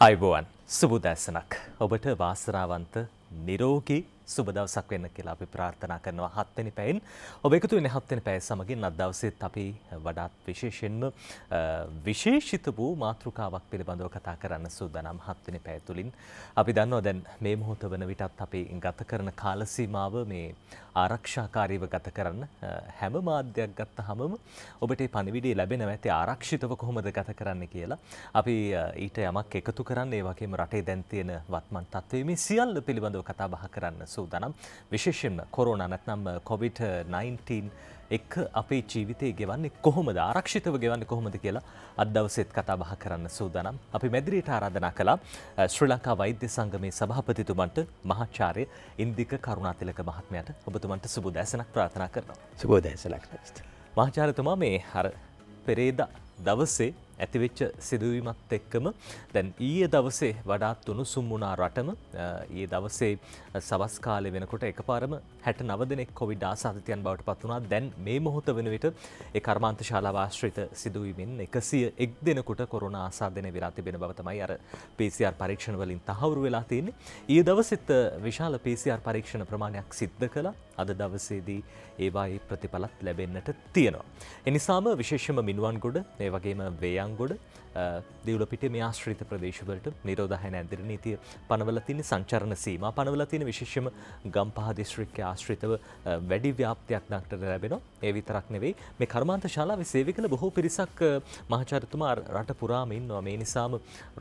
අයිබෝවන් සුබුදැසනක් ඔබට වාසරාවන්ත නිරෝගී සුබ දවසක් වෙන්න කියලා අපි ප්‍රාර්ථනා කරනවා හත්වෙනි පැයෙන්. ඔබ එකතු වෙන්නේ හත්වෙනි පැය සමගින් අද දවසෙත් අපි වඩාත් විශේෂයෙන්ම විශේෂිත වූ මාතෘකාවක් පිළිබඳව කතා කරන්න සූදානම් හත්වෙනි පැය තුලින්. අපි දන්නවා දැන් මේ මොහොත වන විටත් අපි ගත කරන කාල සීමාව මේ ආරක්ෂාකාරීව ගත කරන්න හැම මාධ්‍යයක් ගත්තහමම ඔබට මේ පණිවිඩය ලැබෙනවා ඇති ආරක්ෂිතව කොහොමද ගත කරන්න කියලා. අපි ඊට යමක් එකතු කරන්න ඒ වගේම රටේ දැන් තියෙන වත්මන් තත්ත්වයේ මේ සියල්ල පිළිබඳව පිළිබඳව කතා බහ කරන්න සූදානම්. විශේෂයෙන්ම කොරෝනා නැත්නම් COVID-19 එක්ක අපේ ජීවිතය ගෙවන්නේ කොහොමද ආරක්ෂිතව ගෙවන්නේ කොහොමද කියලා අද දවසෙත් කතා බහ කරන්න සූදානම්. අපි මැදිරියට ආරාධනා කළා ශ්‍රී ලංකා වෛද්‍ය සංගමේ සභාපතිතුමන්ට මහාචාර්ය ඉන්දික කරුණාතිලක මහත්මයාට ඔබතුමන්ට සුබ දැසනක් ප්‍රාර්ථනා කරනවා. සුබ දැසනක්. මහාචාර්යතුමා මේ අර පෙරේදා දවසේ ඇතිවෙච්ච සිදුවීමත් එක්කම දැන් ඊය දවසේ වඩාත් උණුසුම් වුණා රටම ඒ දවසේ සවස්කාලය වෙනකොට එකපාරම හැට නවදනෙක් කොවිඩ් ආසාධතයන් බවට පත් වුණා දැන් මේ මොහොත වෙන විට ඒ කර්මාන්ත ශාලාවාශ්‍රිත සිදුවීමෙන් එකසිය එක් දෙනකුට කොරුණ ආසාධනය වෙලා තිබෙන බවතමයි අර පිසිR පරීක්ෂණ වලින් තහවුරු වෙලා තියන්නේ ඒ දවසිත් විශාල පිසිR පරීක්ෂණ ප්‍රමාණයක් සිද්ධ කලා අද දවසේදී ඒවායේ ප්‍රතිඵලත් ලැබෙන්නට තියෙනවා. එනිසාම විශේෂම මිනුවන්ගොඩ ඒ වගේම වේයන්ගොඩ දවලපිට මේ ආශ්‍රිත ප්‍රදේශවලට නිරෝධහය නැදිර නීතිය පනවලතින සංචරණ සීම පනවලතින විශේෂම ගම් පහ දිශ්‍රික්්‍ය ආශ්‍රිතව වැඩි ව්‍යාපතියක් නක්ට ලැබෙන ඒ විතරක් නෙවෙයි මේ කර්මාන්ත ශාලා විසේවි කළ බොහෝ පිරිසක් මහචරතුමා රට පුරාම ඉන්නවා මේ නිසාම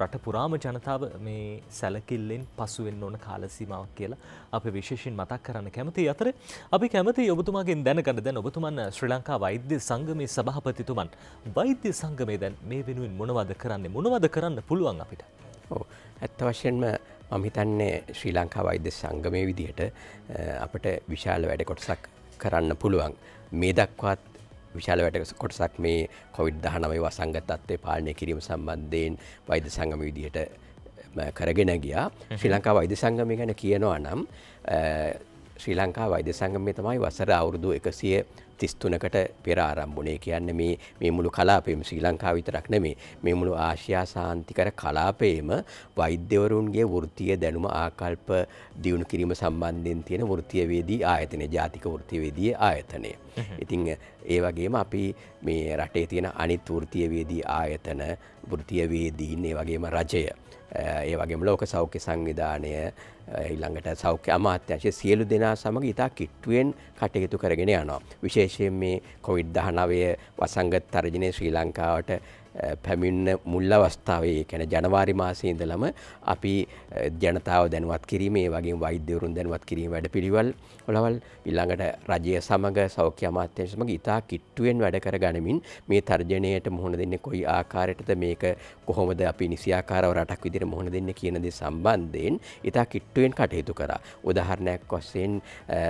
රට පුරාම ජනතාව මේ සැලකිල්ලෙන් පසුවෙන් ඕන කාලසීමාවක් කියලා අප විශේෂෙන් මතක් කරන්න කැමති අතර අපි කැමති ඔබතුමාගෙන් දැනගන්න දැන් ඔබතුමන් ශ්‍රී ලංකා වෛද්‍ය සංගමේ සභහපතිතුමන් වෛද්‍ය සංගමේ දැන් මේ වෙනුවෙන් මොනවද කරන්නේ මොනවද කරන්න පුළුවන් අපිට. ඇත්ත වශයෙන්ම මම හිතන්නේ ශ්‍රී ලංකා වෛද්‍ය සංගමය විදිහට අපට විශාල වැඩ කොටසක් කරන්න පුළුවන් මේ දක්වාත් විශාල වැට කොටසක් මේ කොවිඩ් දහනමයි වසංගතත්වය පාලනය කිරීම සම්බන්ධයෙන් වෛද සංගම විදිහට කරගෙන ගියා ශ්‍රී ලංකා වෛද සංගමය ගැන කියනවා නම් ශ්‍රී ලංකා වෛද්‍ය සංගමේ තමයි වසර අවුරුදු එකසිය තිස්තුනකට පෙර ආරම්භුණේ කියන්න මේ මේ මුළු කලාපයම ශ්‍රී ලංකා විතරක් නෙමේ මේ මුළු ආශයා සාන්තිකර කලාපයේම වෛද්‍යවරුන්ගේ වෘත්තීය දැනුම ආකල්ප දියුණු කිරීම සම්බන්ධයෙන් තියෙන වෘත්තීයවේදී ආයතනය ජාතික වෘත්තීයවේදී ආයතනය. ඉතින් ඒ වගේම අපි මේ රටේ තියෙන අනිත් වෘත්තීයවේදී ආයතන වෘත්තීයවේදීන් ඒ වගේම රජය ඒ වගේ ලෝක සෞඛ්‍ය සංවිධානය ඉල්ළඟට සෞඛ්‍ය අමාත්‍යංශය සියලු දෙනා සමඟ ඉතා කිට්ටුවෙන් කටයුතු කරගෙන යනවා. විශේෂයෙන් මේ කොවිඩ් දහනවය වසංගත් තර්ජනය ශ්‍රී ලංකාවට පැමිණ මුල් අවස්ථාවේ කැන ජනවාරි මාසය ඉඳලම අපි ජනතාව දැනුවත් කිරීමේ වගේ වෛද්‍යවරුන් දැනුවත් කිරීම වැඩ පිළිවල් ඔලවල් ඉල්ළඟට රජය සමඟ සෞඛ්‍ය අමාත්‍යශමක ඉතා කිට්ටුවෙන් වැඩ කර ගනිමින් මේ තර්ජනයට මුහුණ දෙන්න කොයි ආකාරයටද මේක කොහොමද අපි නිසියාකාරව රටක් විදිර මුහුණ දෙන්න කියනද සම්බන්ධයෙන් ඉතා කිට්ටුවෙන් කටයුතු කරා උදහරණයක් කොස්සෙන්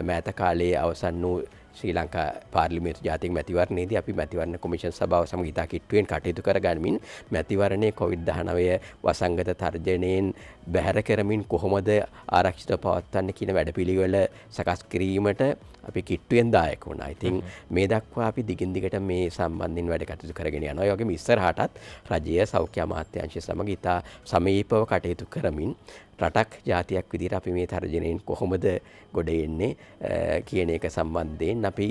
මෑත කාලයේ අවසන් වූ ශ්‍රී ලංකා පාර්ලිමේට ජාතික මැතිවරණයේද අපි මැතිවරණ කොමිෂන් සභාව සමග ඉතා කිට්ටුවෙන් කටයුතු කරගනිමින් මැතිවරණය කොවිඩ්-19 වසංගත තර්ජනයෙන් බැහැර කරමින් කොහොමද ආරක්ෂිතව පවත්වන්න කියන වැඩපිළිවෙල සකස් කිරීමට අපි කිට්ටුවෙන් දායක වුණා. ඉතින් මේ දක්වා අපි දිගින් දිගට මේ සම්බන්ධයෙන් වැඩ කටයුතු කරගෙන යනවා. ඒ වගේම ඉස්සරහටත් රජය සෞඛ්‍ය අමාත්‍යාංශය සමග ඉතා සමීපව කටයුතු කරමින් රටක් ජාතියක් විදිර අපි මේ තර්ජනයෙන් කොහොමද ගොඩ එන්නේ කියන එක සම්බන්ධයෙන් අපි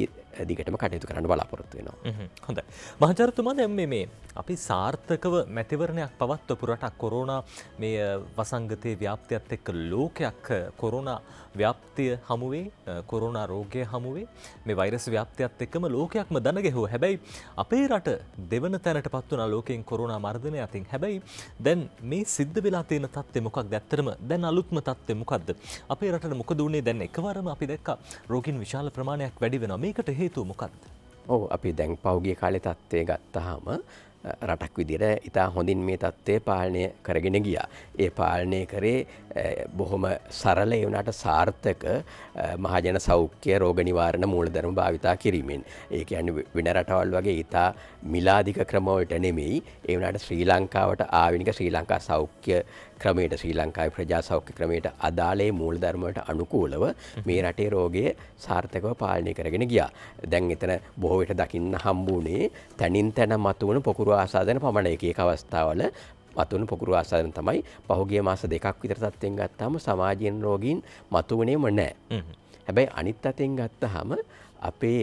දිගටම කටයුතු කරන්න බලාපොරොත්තු වෙනවා. හොඳ මහජරතුමා දැම් මේ අපි සාර්ථකව මැතිවරණයක් පවත්වපු රටක් කොරෝනා මේ වසංගතයේ ව්‍යාප්තියත් එක්ක ලෝකයක් කොරුණා ව්‍යාප්තිය හමුවේ කොරුණා රෝගය හමුවේ මේ වෛරස ව්‍යාප්තියත් එක්කම ලෝකයක්ම දනගෙහෝ හැබැයි අපේ රට දෙවන තැනට පත් වන ලෝකෙන් කොරුණා මර්ධනය අතින් හැබැයි දැන් මේ සිද්ධ වෙලා තියෙන තත්ත්වය මොකක් දැත්තරම දැන් අලුත්ම තත්ත්වය මොකක්ද අපේ රට මොකද වුණේ දැන් එකවරම අපි දැක්ක රෝගින් විශාල ප්‍රමාණයක් වැඩි වෙන මේකට හේ හේතු මොකක්ද ඕ අපි දැන් පෞගිය කාලෙ තත්ත්වය ගත්තහම රටක් විදිර ඉතා හොඳින් මේ තත්ත්වය පාලනය කරගෙන ගියා. ඒ පාලනය කරේ බොහොම සරල එවනට සාර්ථක මහජන සෞඛ්‍ය රෝගනිවාරණ මූලධරම භාවිතා කිරීමෙන්. ඒක ඇන්න වෙන රටවල් වගේ ඉතා මිලාධික ක්‍රමවලට නෙමෙයි ඒවනට ශ්‍රී ලංකාවට ආවිනික ශ්‍රී ලංකා සෞඛ්‍ය ක්‍රමයට ශ්‍රී ලංකායි ප්‍රජා සෞඛ්‍ය ක්‍රමයට අදාළේ මූල්ධර්මට අනුකූලව මේ රටේ රෝගය සාර්ථකව පාලනය කරගෙන ගියා. දැන් එතන බොහෝවිට දකින්න හම්බුණේ තැනින් තැන මතුවන පොකුරු ආසාදන පමණයි එක අවස්ථාවල මතුවන පොකුරු ආසාදන තමයි පහුගේ මාස දෙකක් විතර තත්ත්වෙන් ගත්තාම සමාජයෙන් රෝගීන් මතුවනේම නෑ. හැබැයි අනිත් අතෙන් ගත්තහම අපේ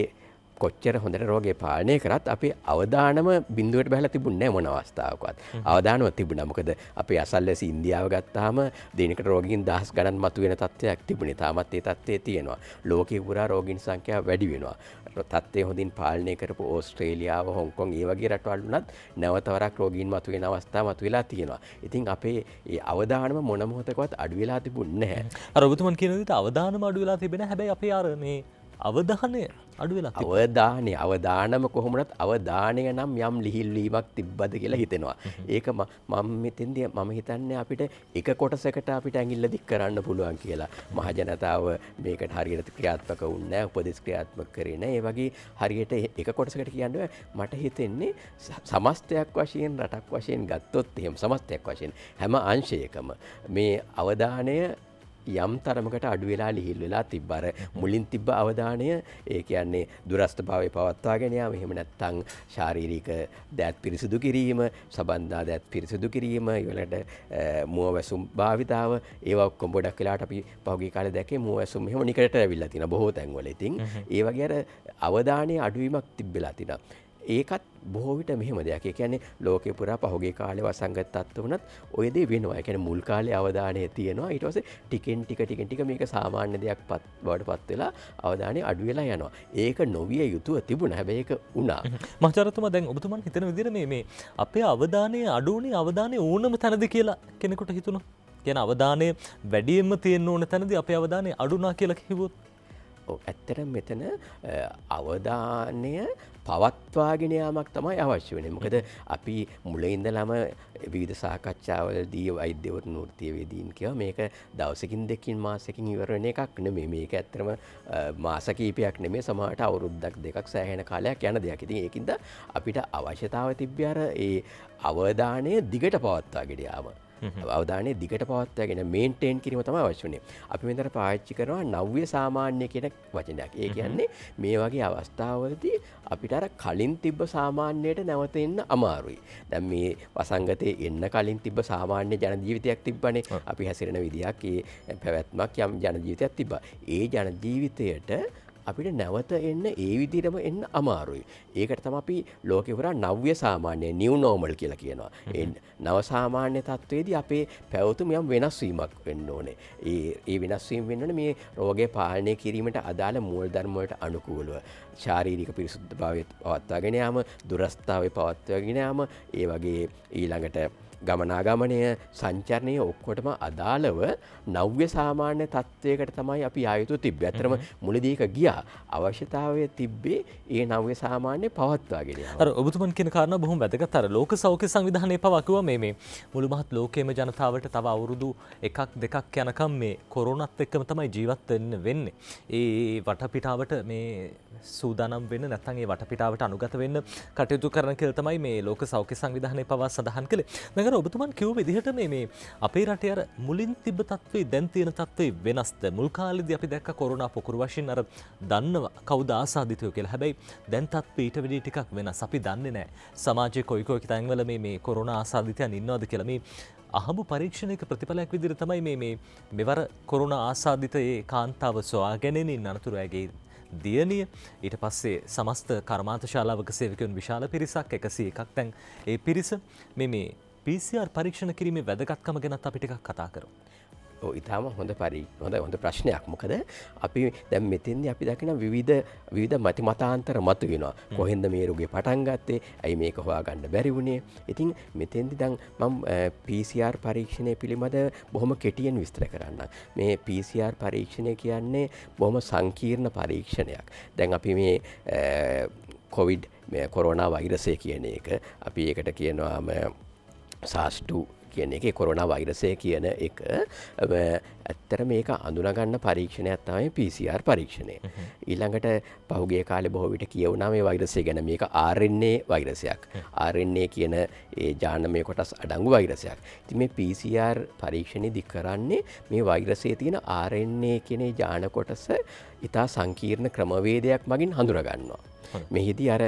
කොච්චර හොඳට රෝගේ පාලනය කරත් අපි අවධානම බින්දුවට බැහල තිබුන්නේ මොන අවස්ථාවකත් අවධානව තිබුණ මොකද අපි අසල්ලෙස ඉන්දියාව ගත්තාම දෙනකට රෝගින් දහස් ගණන් මතු වෙන තත්ත්වයක් තිබුණේ තාමත් ඒ තත්ත්වය තියෙනවා ලෝකෙ පුරා රෝගීන් සංඛ්‍යාව වැඩි වෙනවා තත්ත්වය හොඳින් පාලනය කරපු ඕස්ට්‍රේලියාව හොංකොන් ඒ වගේ රටවල් වුණත් නැවතවරක් රෝගීන් මතු වෙන අවස්ථා මතු වෙලා තියෙනවා ඉතින් අපේ ඒ අවධානම මොන මොහොතකවත් අඩු වෙලා තිබුණේ නැහැ අර ඔබතුමන් කියන විදිහට අවධානම අඩු වෙලා තිබෙන හැබැයි අපේ අර මේ අවධානය අඩුවෙලා අවධානය අවධානම කොහොමටත් අවධානය නම් යම් ලිහිල්වීමක් තිබ්බද කියලා හිතෙනවා. ඒක මම මෙතෙන්දිය මම හිතන්නේ අපිට එක කොටසකට අපිට ඇඟිල්ල දික් කරන්න පුළුවන් කියලා. මහජනතාව මේකට හරියට ක්‍රියාත්මක වුන්නේ උපදෙස් ක්‍රියාත්මක කරේ නැහැ. ඒ වගේ හරියට එක කොටසකට කියන්නේ මට හිතෙන්නේ සමස්තයක් වශයෙන් රටක් වශයෙන් ගත්තොත් එහෙම සමස්තයක් වශයෙන් හැම අංශයකම මේ අවධානය යම් තරමකට අඩුවෙලා ලිහිල් වෙලා තිබ්බර මුලින් තිබ්බ අවධානය ඒක යන්නේ දුරස්ථ භාවය පවත්වාගෙනයා මෙහෙම නැත්තං ශාරීරික දැත් පිරිසිදු කිරීම සබන්ධා දැත් පිරිසිදු කිරීම ඉවලට මුව වැසුම් භාවිතාව ඒවක් කොම්බොඩක් වෙලාට අපි පහුගේ කාල දැකේ මුව ඇසුම් මෙහම නිකට ඇවිල්ලා තින බොහෝ තැන්වල ඉතින් ඒවගේ අවධානය අඩුවීමක් තිබ්බෙලා තින ඒකත් බොහෝ විට මෙහෙම දෙයක් කියන්නේ ලෝකෙ පුරා පහුගේ කාලේ වසංගත තත්ත්ව වුණත් ඔය දේ වෙනවා. ඒ කියන්නේ මුල් කාලේ අවධානය තියෙනවා. ඊට පස්සේ ටිකෙන් ටික ටිකෙන් ටික මේක සාමාන්‍ය දෙයක් බවටපත් වෙලා අවධානය අඩු වෙලා යනවා. ඒක නොවිය යුතුව තිබුණා. හැබැයි ඒක වුණා. මහාචාර්යතුමා දැන් ඔබතුමන් හිතන විදිහට මේ මේ අපේ අවධානය අඩු වුණේ අවධානය ඕනම තැනද කියලා කෙනෙකුට හිතුණා. කියන අවධානය වැඩියෙන්ම තියෙන්න ඕන තැනදී අපේ අවධානය අඩුනා කියලා කිව්වොත් ඇත්තට මෙතන අවධානය පවත්වාගෙන යාමක් තමයි අවශ්‍ය වෙන මොකද අපි මුලඉඳ ළම විධ සාකච්ඡාවල දී අයිද්‍යවත් නෘතියවේදීන් කියව මේක දවසකින් දෙකින් මාසකින් ඉවරණ එකක් න මේ මේක ඇත්තරම මාසකීපයක් නෙමේ සමට අවුරුද්දක් දෙකක් සෑහෙන කාලයක් යන දෙයක් ඉතින් ඒකින්ද අපිට අවශ්‍යතාව තිබ්‍යාර ඒ අවධානය දිගට පවත්වාගෙඩයාව. අවධානය දිගට පවත්වගෙන මේන්ටේන් කිරීම තම අවශ්‍යනේ අපි මෙතර පාච්චි කරනවා නව්‍ය සාමාන්‍ය කියෙන වචනයක් ඒ කියන්නේ මේ වගේ අවස්ථාවලදී අපිට අර කලින් තිබ්බ සාමාන්‍යයට නැවත එන්න අමාරුයි දැම් මේ වසංගතය එන්න කලින් තිබ සාමාන්‍ය ජන ජීවිතයක් තිබ්බනේ අපි හැසිරෙන විදිහක් ඒ පැවැත්මක් යම් ජන ජීවිතයක් තිබ ඒ ජන ජීවිතයට අපිට නැවත එන්න ඒ විදිරම එන්න අමාරුයි. ඒකට තම අපි ලෝකෙවරා නව්‍ය සාමාන්‍ය නිව නෝමල් කියලා කියනවා. එ නවසාමාන්‍ය තත්ත්වේද අපේ පැවතුම යම් වෙනස්වීමක් වෙන්න ඕනේ. ඒ ඒ වෙනස්වීම් වෙන්නන මේ රෝගය පාලනය කිරීමට අදාළ මුවල් ධර්මවලට අනුකූලුව. ශාරීරික පිරිසුද්ධ භාවත් පවත්වාගෙනයාම දුරස්ථාව පවත්වගෙනයාම ඒ වගේ ඊළඟට ගමනාගමනය සංචරණය ඔක්කොටම අදාළව නව්‍ය සාමාන්‍ය තත්ත්වයකට තමයි අපි ආයුතු තිබ ඇතරම මුලදක ගියා අවශ්‍යතාවය තිබ්බේ ඒ නව්‍ය සාමාන්‍ය පවත්වාගෙන ඔබතුමන් කෙන කාරන බොහොම වැදගත්තර ලෝක සෞඛ්‍ය සංවිධානය පවකව මේ මුළුමහත් ලෝකයම ජනතාවට තව අවුරුදු එකක් දෙකක් යනකම් මේ කොරුණත් එක්කම තමයි ජීවත් වෙන්න වෙන්නේ. ඒ වටපිටාවට මේ සූදානම් වෙන්න නැත්නම් ඒ වටපිටාවට අනුගත වෙන්න කටයුතු කරන කියලා තමයි මේ ලෝක සෞඛ්‍ය සංවිධානය පවා සඳහන් කළේ. නගර අර ඔබතුමන් කිව් විදිහට මේ අපේ රට අර මුලින් තිබ තත්වේ දැන්තියන තත්වේ වෙනස්ද මුල්කාලිද අපි දැක් කොරුණා පොකුරු වශයෙන් අර දන්නව කවද ආසාධිතය කියල හැබැයි දැන්තත් පීට විඩි ටිකක් වෙන අපි දන්නේ නෑ සමාජය කොයිකෝක තැන්වල මේ කොරුණ ආසාධිතයන් ඉන්නවාද කියලම අහමු පරීක්ෂණයක ප්‍රතිඵලයක් විදිර තමයි මේ මේ මෙවර කොරුණ ආසාධිතයේ කාන්තාව සොයා ගැනෙනින් අනතුරඇගේ දියනිය ඊට පස්සේ සමස්ත කර්මාත ශාලාවක සේවකයන් විශාල පිරිසක් එකසි එකක් තැන් ඒ පිරිස මෙ මේ PCR පරීක්ෂණ කිරීමේ වැදගත්කම ගැනත් අපිට එකක් කතා කරු. ඉතාම හොඳ පරි හොඳ හොඳ ප්‍රශ්නයක් මොකද අපි දැම් මෙතෙන්ද අපි දකින විධ විධ මතිමතාන්තර මතු වෙනවා කොහෙන්ද මේ රුගේ පටන්ගත්තේ ඇයි මේක හොවා ගණ්ඩ බැරි වුණේ ඉතින් මෙතෙන්දි දං මම PCR පරීක්ෂණය පිළිබඳ බොහොම කෙටියෙන් විස්තර කරන්න මේ PCR පරීක්ෂණය කියන්නේ බොහොම සංකීර්ණ පරීක්ෂණයක් දැන් අපි මේ කොවිඩ් කොරෝනා වෛරසය කියන එක අපි ඒකට කියනවාම සාස්ටු කියන එක කොරුණ වෛරසය කියන එක ඇත්තර මේක අඳුනගන්න පරීක්ෂණයක් තමයි පිසිR පරීක්ෂණය. ඊළඟට පහුගේ කාලෙ බොහෝවිට කියවුණා මේ වෛරසය ගැන මේක ආරෙන්නේ වෛරසයක්. ආරෙන්නේ කියන ඒ ජාන මේ කොටස් අඩංගු වෛරසයක්. ති මේ පිසිR පරීක්ෂණය දි කරන්නේ මේ වෛරසය තියෙන ආරෙන්නේ කෙනේ ජානකොටස ඉතා සංකීර්ණ ක්‍රමවේදයක් මගින් හඳුරගන්නවා. මෙහිදී අර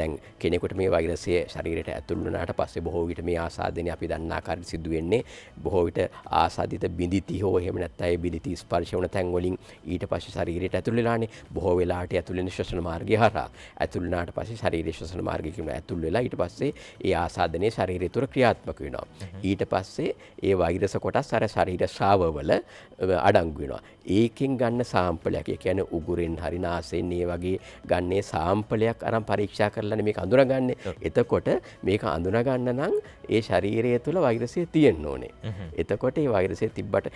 දැන් කෙනෙකුට මේ වෛරසය ශරීරයට ඇතුළුනාට පස්සේ බොහෝවිට මේ ආසාධනය අපි දන්නාකාරි සිදුවෙන්නේ බොහෝවිට ආසාධිත බිඳිති හෝ හෙම නැත්තයි බිඳිති ස්පර්ශවන තැන්වලින් ඊට පස්ස ශරීරයට ඇතුළෙලානේ බොහෝ වෙලාට ඇතුළෙන ශ්‍රෂණ මාර්ගය හරා ඇතුළනාට පස්සේ ශරීර ශ්‍රෂණ මාර්ගිකම ඇතුළ වෙලා ඊට පස්සේ ඒ ආසාධනය ශරීරය තුර ක්‍රියාත්මක වෙනවා. ඊට පස්සේ ඒ වෛරස කොටස් අර ශරීර ශ්‍රාවවල අඩංගු වෙනවා. ඒකෙන් ගන්න සාම්පලයක් කියන්නේ උගුරෙන් හරි නාසයෙන් ඒ වගේ ගන්නේ සාම් අම්පලයක් අරම් පරීක්ෂා කරලන මේ අඳුරගන්න එතකොට මේක අඳුනගන්න නම් ඒ ශරීරය තුළ වෛරසය තියෙන් ඕනේ එතකොට ඒ වෛරසය තිබ්බට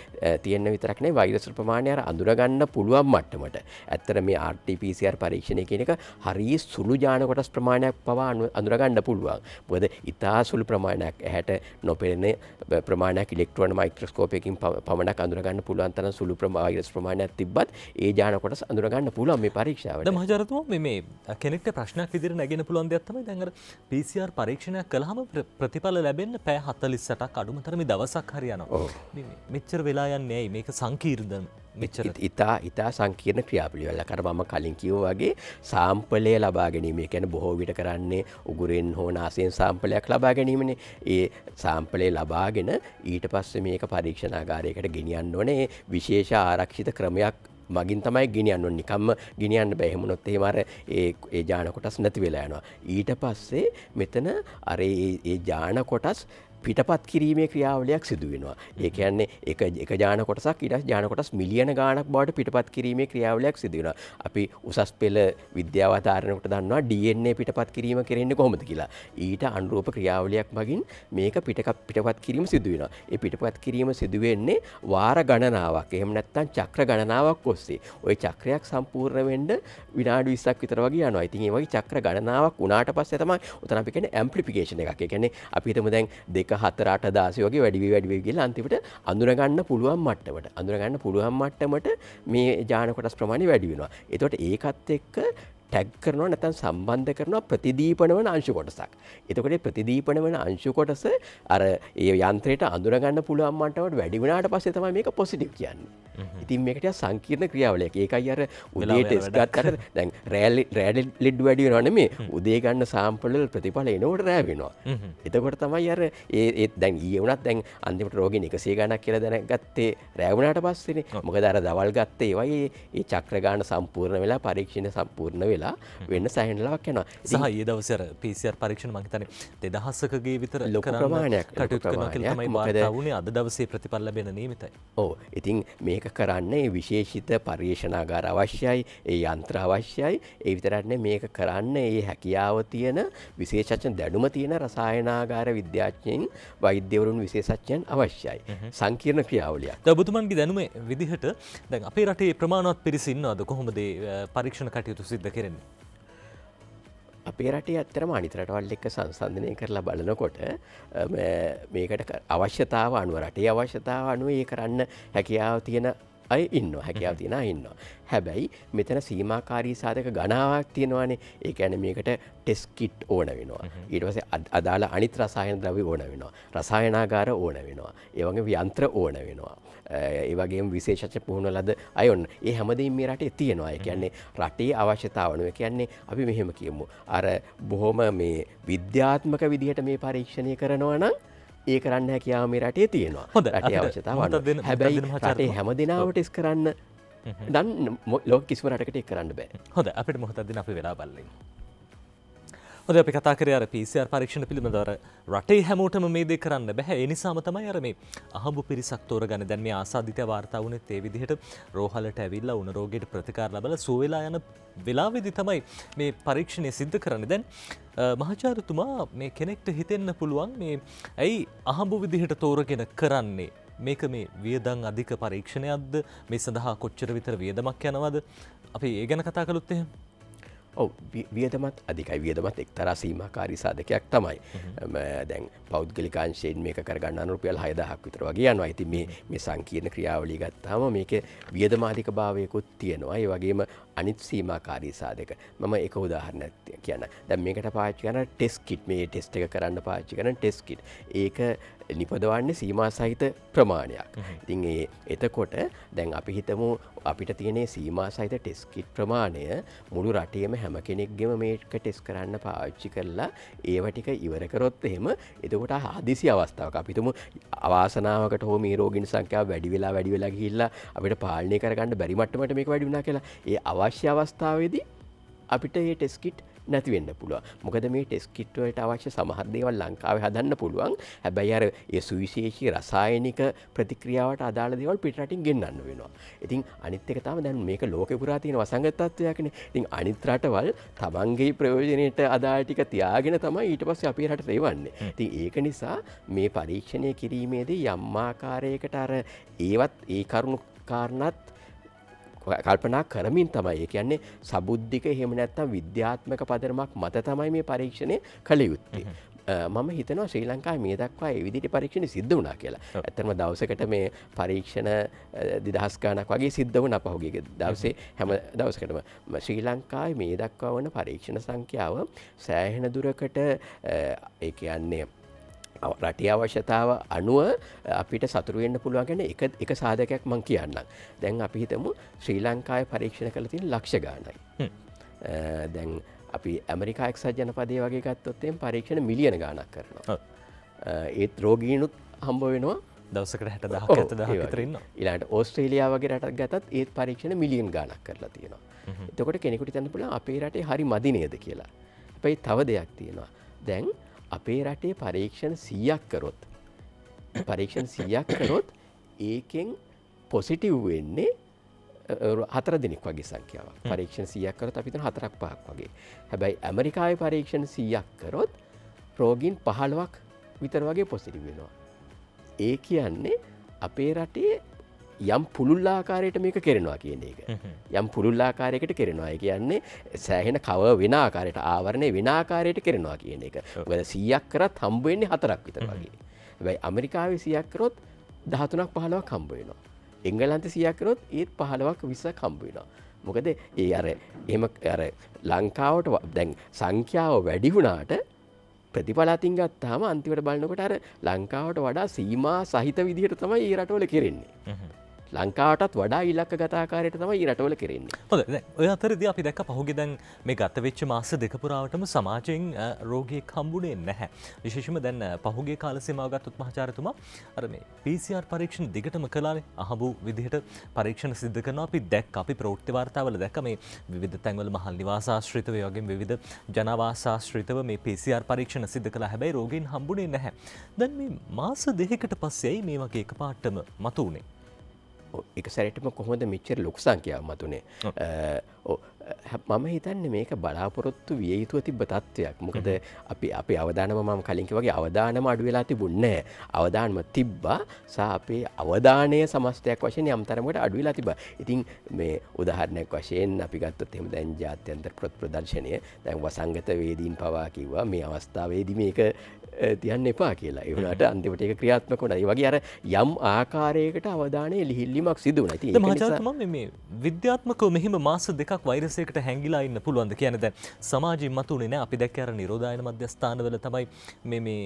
තියන්න විතරක්නේ වෛරස ප්‍රමාණයර අඳුරගන්න පුළුවන් මට්ටමට ඇත්තර මේ ආර්ටිපසිR පරීක්ෂණය කෙනෙක හරි සුළු ජානකොටස් ප්‍රමාණයක් පවා අඳුරගන්න පුළුවන් බොද ඉතා සුළු ප්‍රමාණයක් ඇහැට නොපෙරෙන ප්‍රමාණයක් ඉලෙක්ට්‍රෝන මයික්‍රස්කෝපයකින් පමණක් අඳුරගන්න පුළුවන්තන සුළු ප්‍රමාගස් ප්‍රමාණයක් තිබත් ඒ ජානකොටස් අඳුරගන්න පුළුවන් මේ පරීක්ෂාවට මජරතුම මේ කෙනෙක්ට ප්‍රශ්නයක් විදිර නැගෙන පුළුවන් දෙයක්ත්තම දැඟර පිසිR පරීක්ෂණයක් කළහම ප්‍රතිඵල ලැබෙන්න්න පෑ හතලිස්සටක් අඩුමතරම දවසක් හරියනවා මෙච්චර වෙලා යන්නේ මේක සංකීර්දන මෙච්චර ඉතා ඉතා සංකීර්ණ ක්‍රියාපිළිවෙල කර මම කලින් කිව් වගේ සාම්පලය ලබා ගැනීම ගැන බොහෝ විට කරන්නේ උගුරෙන් හෝ නාසයෙන් සාම්පලයක් ලබා ගැනීමනේ ඒ සාම්පලය ලබාගෙන ඊට පස්ස මේක පරීක්ෂණාගාරයකට ගෙනියන්න ඕනේ විශේෂ ආරක්ෂිත ක්‍රමයක් මගින් තමයි ගිනියන්න නිකම්ම ගිනියන්න බැහෙමුණොත් ඒමර ඒ ජාන කොටස් නැති වෙලා යනවා. ඊට පස්සේ මෙතන අර ඒ ජාන කොටස් පිටපත් කිරීමේ ක්‍රියාවලයක් සිදුවෙනවා. ඒකන්නේ එක ජාන කොටසක් ඉට ජානකොටස් මිලියන ගානක් බවට පිටපත් කිරීමේ ක්‍රියාවලයක් සිදුවෙන. අපි උසස් පෙළ විද්‍යාවතාරණකට දන්නවා ඩන්නේ පිටපත් කිරීම කරෙන්නේ කොමද කියලා. ඊට අනුරූප ක්‍රියාවලයක් මගින් මේක පිටක් පිටපත් කිරීම සිදුවෙන. ඒ පිටපත් කිරීම සිදුවෙන්නේ වාර ගණනාවක් එහම නැත්තන් චක්‍ර ගණනාවක් ඔස්සේ. ඔය චක්‍රයක් සම්පූර්ණවෙන්ඩ විනාඩ විස්සක් විතර වගේ යනවා ඉතින් ඒ වගේ චක්‍ර ගණනාවක් උනාට පස්සේ තමයි උතන අපි කියන්නේ ඇම්ප්ලිෆිකේෂන් එකක්. ඒ කියන්නේ අපි හිතමු දැන් දෙක හතරට දාසය වගේ වැඩිවි වැඩිවි කියලා අන්තිමට අඳුරගන්න පුළුවන් මට්ටමට අඳුරගන්න පුළුවන් මට්ටමට මේ ජානකොටස් ප්‍රමාණි වැඩි වෙනවා. එතොට ඒකත් එක්ක ටැක් කරනවා නැතන් සම්බන්ධ කරනවා ප්‍රතිදීපන වන අංශු කොටසක්. එතකොට ප්‍රතිදීපන වන අංශු කොටස අර ඒ යන්ත්‍රයට අඳුරගන්න පුළුවන්මටවට වැඩි වනාට පස්සේ තම මේක පොසිටිව් කියන්න. ඉතින් මේකට සංකීර්ණ ක්‍රියාවලය ඒකයි අර උදේට ස්ගත් කර දැන් රෑල් රෑඩ ලිඩ් වැඩිය නොනමේ උදේගන්න සාම්පලල් ප්‍රතිඵල එනවට රෑවෙනවා. එතකොට තමයි අර ඒත් දැන් ඒ වනත් දැන් අන්තිමට රෝගෙන් එකසේ ගණක් කියලා දැන ගත්තේ රෑවුණට පස්සෙන මොකදර දවල් ගත්තේ වගේ ඒ චක්‍රගාන සම්පූර්ණ වෙලා පරීක්ෂණ සම්පූර්ණ වෙලා වෙලා වෙන්න සෑහන්ලාවක් යනවා සහ ඒ දවසර පිසිර් පරීක්ෂණ මහිතන දෙදහස්සකගේ විතර ලොක ප්‍රමාණයක් කටයුතුමනේ අද දවසේ ප්‍රතිපල් ලබෙන නීමතයි ඕ ඉතින් මේක කරන්න විශේෂිත පර්යේෂනාගාර අවශ්‍යයි ඒ යන්ත්‍ර අවශ්‍යයි ඒ විතරන්න මේක කරන්න ඒ හැකියාව තියෙන විශේෂචන් දැනුම තියෙන රසායනාගාර විද්‍යාඥයෙන් වෛද්‍යවරුන් විශේෂච්චයන් අවශ්‍යයි සංකීර්ණ ක්‍රියාවලියක් බුතුමන්ගේ දැනුම විදිහට දැන් අපේ රටේ ප්‍රමාණවත් පිරිසින්න අද කොහොමදේ පරීක්ෂණ කටයුතු සිද්ධ කර කරන්නේ අපේ රටේ ඇත්තරම අනිතරටවල් එක්ක සංසන්ධනය කරලා බලනකොට මේකට අවශ්‍යතාව අනුව රටේ අවශ්‍යතාව අනුව ඒ කරන්න හැකියාව තියෙන අය ඉන්න හැකියාව තියෙන ඉන්න. හැබැයි මෙතන සීමකාරී සාධක ගනාවක් තියෙනවානේ ඒ ඇන මේකට ටෙස්කිට් ඕන වෙනවා. ඊටවස අදාළ අනිත් රසායන ද්‍රවි ඕන වෙනවා. රසායනාගාර ඕන වෙනවා. ඒවගේ ව්‍යන්ත්‍ර ඕන වෙනවා. ඒවගේ විශේෂච පුහුණ ලද අයොන්න ඒ හැමදීම් මේ රටේ තියෙනවා කියන්නේ රටේ අවශ්‍යතාවනුව කියන්නේ අපි මෙහෙම කියමු. අර බොහොම මේ විද්‍යාත්මක විදිහට මේ පරීක්ෂණය කරනවා නම් ඒ කරන්න හැකියාව මේ රටේ තියෙනවා හොඳ රටේ අවශ්‍යතාව හැබැයි රටේ හැම දෙනාවට ස් කරන්න දන් ලෝක කිස්ම රටකට එක් කරන්න බෑ හොඳ අපට මොහොතදදින අපි වෙලා බල්ලින්. හොඳ අපි කතා කරේ අර PCR පරීක්ෂණ පිළිබඳව අර රටේ හැමෝටම මේ දේ කරන්න බෑ. ඒ නිසාම තමයි අර මේ අහඹු පිරිසක් තෝරගන්නේ. දැන් මේ ආසාදිතය වාර්තා වුණෙත් ඒ විදිහට රෝහලට ඇවිල්ලා උණ රෝගීට ප්‍රතිකාර ලබලා සුව වෙලා යන වෙලාවේදී තමයි මේ පරීක්ෂණය සිද්ධ කරන්නේ. දැන් මහාචාර්යතුමා මේ කෙනෙක්ට හිතෙන්න පුළුවන් මේ ඇයි අහඹු විදිහට තෝරගෙන කරන්නේ මේක මේ වියදං අධික පරීක්ෂණයක්ද මේ සඳහා කොච්චර විතර වියදමක් යනවද අපි ඒ ගැන කතා කළුත් එහෙම ඔව වියදමත් අධිකයි වියදමත් එක්තරා සීමකාරී සාධකයක් තමයි දැන් පෞද්ගලිකාංශයෙන් මේක කරගන්න රුපියල් හයදහක් විතර වගේ යනවා ඇති මේ මේ සංකීර්ණ ක්‍රියාවලි ගත්තාම මේක වියදමාධික භාවයකුත් තියෙනවා ඒ වගේම අනිත් සීමකාරී සාධක මම එක උදාහරණයක් කියන්න දැන් මේකට පාච්චි කරන ටෙස් කිට් මේ ටෙස්ට් එක කරන්න පාච්චි කරන ටෙස් කිට් ඒක නිපදවන්නේ සීමා සහිත ප්‍රමාණයක් ඉතින් එතකොට දැන් අපි හිතමු අපිට තියනේ සීමා සහිත ටෙස්කිට් ප්‍රමාණය මුළු රටේම හැම කෙනෙක්ගෙම මේක ටෙස් කරන්න පාච්චි කරලා ඒවටික ඉවරකරොත් එහෙම එතකොට හදිසි අවස්ථාවක් අපිතුම අවාසනාවකට හෝ මේ රෝගින් සංකයා වැඩිවෙලා වැඩිවෙලා ගිල්ලා අපිට පාලනය කරගන්න බැරිමටමට මේක වැඩිුණා කියලා ඒ අවශ්‍ය අවස්ථාවේදී අපිට ඒ ටෙස්කිට් නැතිවෙන්න පුළුව මොකද මේ ටෙස් කිට්ටුවට අවශ්‍ය සමහදේවල් ලංකාව හදන්න පුළුවන් හැබැයි අර ඒ සුවිශේෂී රසායනික ප්‍රතික්‍රියාවට අදාළ දෙවල් පිටටින් ගෙන්න්න වෙනවා ඉතින් අනිත්තක තම දැන් මේක ලෝක පුරාතියන වසංගතත්වයක්න ඉතින් අනිත්‍රටවල් තමන්ගේ ප්‍රයෝජනයට අදාටික තියාගෙන තමයි ඊට පස්ස අපි රට රේවන්නේ ති ඒක නිසා මේ පරීක්ෂණය කිරීමේදී යම්මාකාරයකට අර ඒවත් ඒ කරුණු කාරණත් කල්පනා කරමින් තමයි ඒ කියන්නේ සබුද්ධික එහෙම නැත්තම් විද්‍යාත්මක පදරමක් මත තමයි මේ පරීක්ෂණය කළ යුත්තේ. මම හිතනවා ශ්‍රී ලංකා මේ දක්වා විදිට පරීක්ෂණ සිද්ධ වනා කියලා. ඇතම දවසකට මේ පරීක්ෂණ දිදහස්කානක් වගේ සිද්ධ වන පහුගේ දවසේ හැම දවසකටම ශ්‍රී ලංකායි මේ දක්වා වන පරීක්ෂණ සංඛ්‍යාව සෑහෙන දුරකට ඒ කියන්නේ රටේ අවශ්‍යතාව අනුව අපිට සතුරුවෙන්න්න පුළුවන්ගෙන එක එක සාධකයක් මං කියන්න. දැන් අපිහිතමු ශ්‍රී ලංකාය පරීක්ෂණ කළතින් ලක්ෂ ගානයි. දැන් අපි ඇමරිකාක්සත් ජනපදය වගේ ගත්තොත්තයෙන් පරීක්ෂණ මිලියන ගානක් කරනවා. ඒත් රෝගීනුත් හම්බ වෙනවා දවසකට හැට දහතරන්න ඉලාට ඕස්ට්‍රේලියයා වගේ රටක් ගතත් ඒත් පරීක්ෂණ මිලියන් ගානක් කරලා තියෙනවා. එතකොට කෙනෙකුට තැනපුල අපේ රටේ හරි මදිනයද කියලා. පැයි තව දෙයක් තියෙනවා. දැන් අපේ රටේ පරීක්ෂණ සීයක් කරොත්. පරීක්ෂණ සීයක් කරොත් ඒකෙන් පොසිටව් වෙන්නේ හතර දෙනෙක් වගේ සංඛ්‍යාවක් පරීක්ෂණ සීයක් කරොත් අපිතන හතරක් පහක් වගේ හැබැයි ඇමරිකායි පරීක්ෂණ සීයක් කරොත් රෝගීන් පහළුවක් විතර වගේ පොසිටි වෙනවා. ඒ කියන්නේ අපේ රටේ යම් පුළුල්ලාකාරයට මේක කෙරෙනවා කියන එක. යම් පුළුල්ලාකාරයකට කෙරෙනවා කියන්නේ සෑහෙන කව වෙනආකාරයට ආවරණය වෙනආකාරයට කෙරෙනවා කියන එක. ගද සීයක් කරත් හම්බුවෙන්නේ හතරක් විතර වගේ. වැයි අමරිකාවේ සියක්කරොත් දහතුනක් පහලවක් කම්බුවෙනවා. එංගලන්ත සියකරොත් ඒත් පහලවක් විස කම්බුවෙනවා. මොකද ඒ අර එම අර ලංකාවට දැන් සංඛ්‍යාව වැඩිහුණාට ප්‍රතිඵලාතින් ගත්තාම අන්තිවට බලන්නකොට අර ලංකාවට වඩා සීමා සහිත විදිහට තමයි ඒ රටවල කෙරෙන්නේ. ලංකාටත් වඩා ඉලක්ක ගතාකාරයට තමයි රටවල කරෙන්නේ හොඳ ඔය අතරද අපි දැක් පහුගෙ දැන් මේ ගතවෙච්ච මාස දෙකපුරාවටම සමාජයෙන් රෝගය කම්බුණේ නැහැ විශේෂම දැන් පහුගේ කාලසේමාවගත්තුත් මහචාරතුමා අර මේ පිසිR පරීක්ෂණ දිගටම කලානේ අහබූ විදිහට පරීක්ෂණ සිද්ධ කරන අපි දැක් අපි ප්‍රෝෘත්ති වාර්තාවල දැක මේ විධ තැන්වල මහල් නිවාසාශ්‍රිතවය වගේ විධ ජනවාසාශ්‍රිතව මේ පිසිR පරීක්ෂණ සිද්ධ කළ හැබැයි රෝගෙන් හම්බුණේ නැහැ දැන් මේ මාස දෙහකට පස්සෙයි මේ වගේ එක පාට්ටම මතුවනේ එක සැරටම කොහොමද මිච්චර ලොකු සංකයාව මතුනේ මම හිතන්න මේක බලාපොරොත්තු විය යුතුව තිබ තත්ත්වයක් මොකද අපි අපි අවධානම මම කලින්කි වගේ අවධානම අඩුවෙලා තිබුන්නේ අවධානම තිබ්බා සා අපේ අවධානය සමස්තයක් වශයෙන් යම්තරමට අඩුවෙලා තිබ ඉතින් මේ උදාහරණයක් වශයෙන් අපි ගත්තොත් එම දැන් ජාත්‍යන්තර ප්‍රොත් ප්‍රදර්ශනය දැන් වසංගත වේදීන් පවා කිව්වා මේ අවස්ථාවේදී මේක තියන්න එපා කියලා එවනට අන්තිමට එක ක්‍රියාත්මකොටයි වගේ අර යම් ආකාරයකට අවධානය ලිහිල්ලිම ගැනීමක් සිද වන ති මචාතම මේ විද්‍යාත්මකව මෙහිම මාස දෙකක් වෛරසයකට හැගිලා ඉන්න පුළුවන්ද කියන දැ සමාජී මතුනේ අපි දැක්කර නිරෝධයන මධ්‍යස්ථානවල තමයි මේ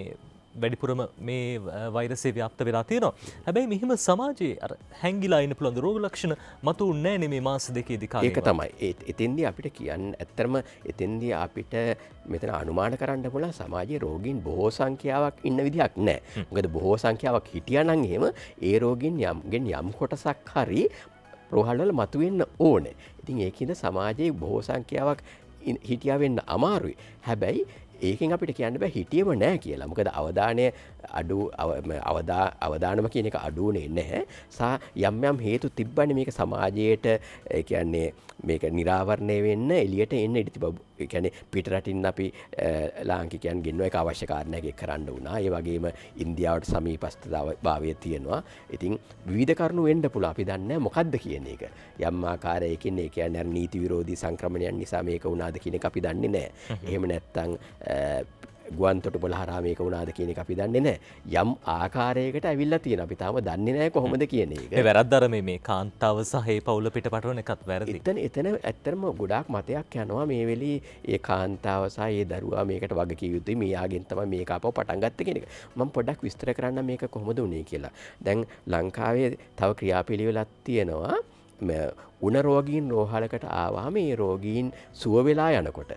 වැඩිපුරම මේ වෛරසේ ව්‍යප්ත වෙලා තියෙනවා. හැබැයි මෙහිම සමාජයේ අර හැංගිලා ඉන්න පුළුවන් රෝග ලක්ෂණ මතු උන්නේ නැහැ මේ මාස දෙකේදී කාලේ. ඒක තමයි. ඒ එතෙන්දී අපිට කියන්න ඇත්තරම එතෙන්දී අපිට මෙතන අනුමාන කරන්න පුළුවන් සමාජයේ රෝගීන් බොහෝ සංඛ්‍යාවක් ඉන්න විදිහක් නැහැ. මොකද බොහෝ සංඛ්‍යාවක් හිටියානම් එහෙම ඒ රෝගීන් යම්ගෙන් යම් කොටසක් හරි රෝහල්වල මතුවෙන්න ඕනේ. ඉතින් ඒකින්ද සමාජයේ බොහෝ සංඛ්‍යාවක් හිටියාවෙන්න අමාරුයි. හැබැයි ඒකෙන් අපිට කියන්න බෑ හිටියම නෑ කියලා මොකද අවධානය අඩු අවදා අවධානම කියන එක අඩුවනේ නැහැ සා යම්යම් හේතු තිබ්බන මේක සමාජයට කියන්නේ මේක නිරාවරණය වෙන්න එලියට එන්න ඉඩති බබ ගැන පිටරටින් අපි ලාංකිකයන් ගෙන්ව එක අවශ්‍යකාරණයගේ කරන්න වුණා ඒ වගේම ඉන්දියාවට සමීපස්ථාව භාවය තියෙනවා ඉතින් විධ කරුණු වෙන්ඩ පුළ අපි දන්න මොකක්ද කියන එක යම් ආකාරයකින් ඒ කියන්නේ නීති විරෝධී සංක්‍රමණයන් නිසා මේක වුණාද කියන අපි දන්නේ නෑ එහෙම නැත්තං ගුවන්තොට බොලහරාමයක වුණනාද කියන අපි දන්නේ නෑ යම් ආකාරයකට ඇවිල්ල තියෙන අපි තාම දන්නේ නෑ කොහොමද කියන එක වැරද්දරම මේ කාන්තාව සහහි පවුල පිට පටවන එකත් වැරදි එතන එතන ඇත්තරම ගොඩක් මතයක් යනවා මේ වෙලි ඒ කාන්තාව සහයේ දරුවා මේකට වග යුතු මේයාගෙන් තම මේකාපව පටන්ගත්ත කෙනෙක මං පොඩක් විස්තර කරන්න මේක කොහොමද වනේ කියලා දැන් ලංකාවේ තව ක්‍රියාපිළිවෙලත් තියෙනවා උනරෝගීන් රෝහලකට ආවාම ඒ රෝගීන් සුවවෙලා යනකොට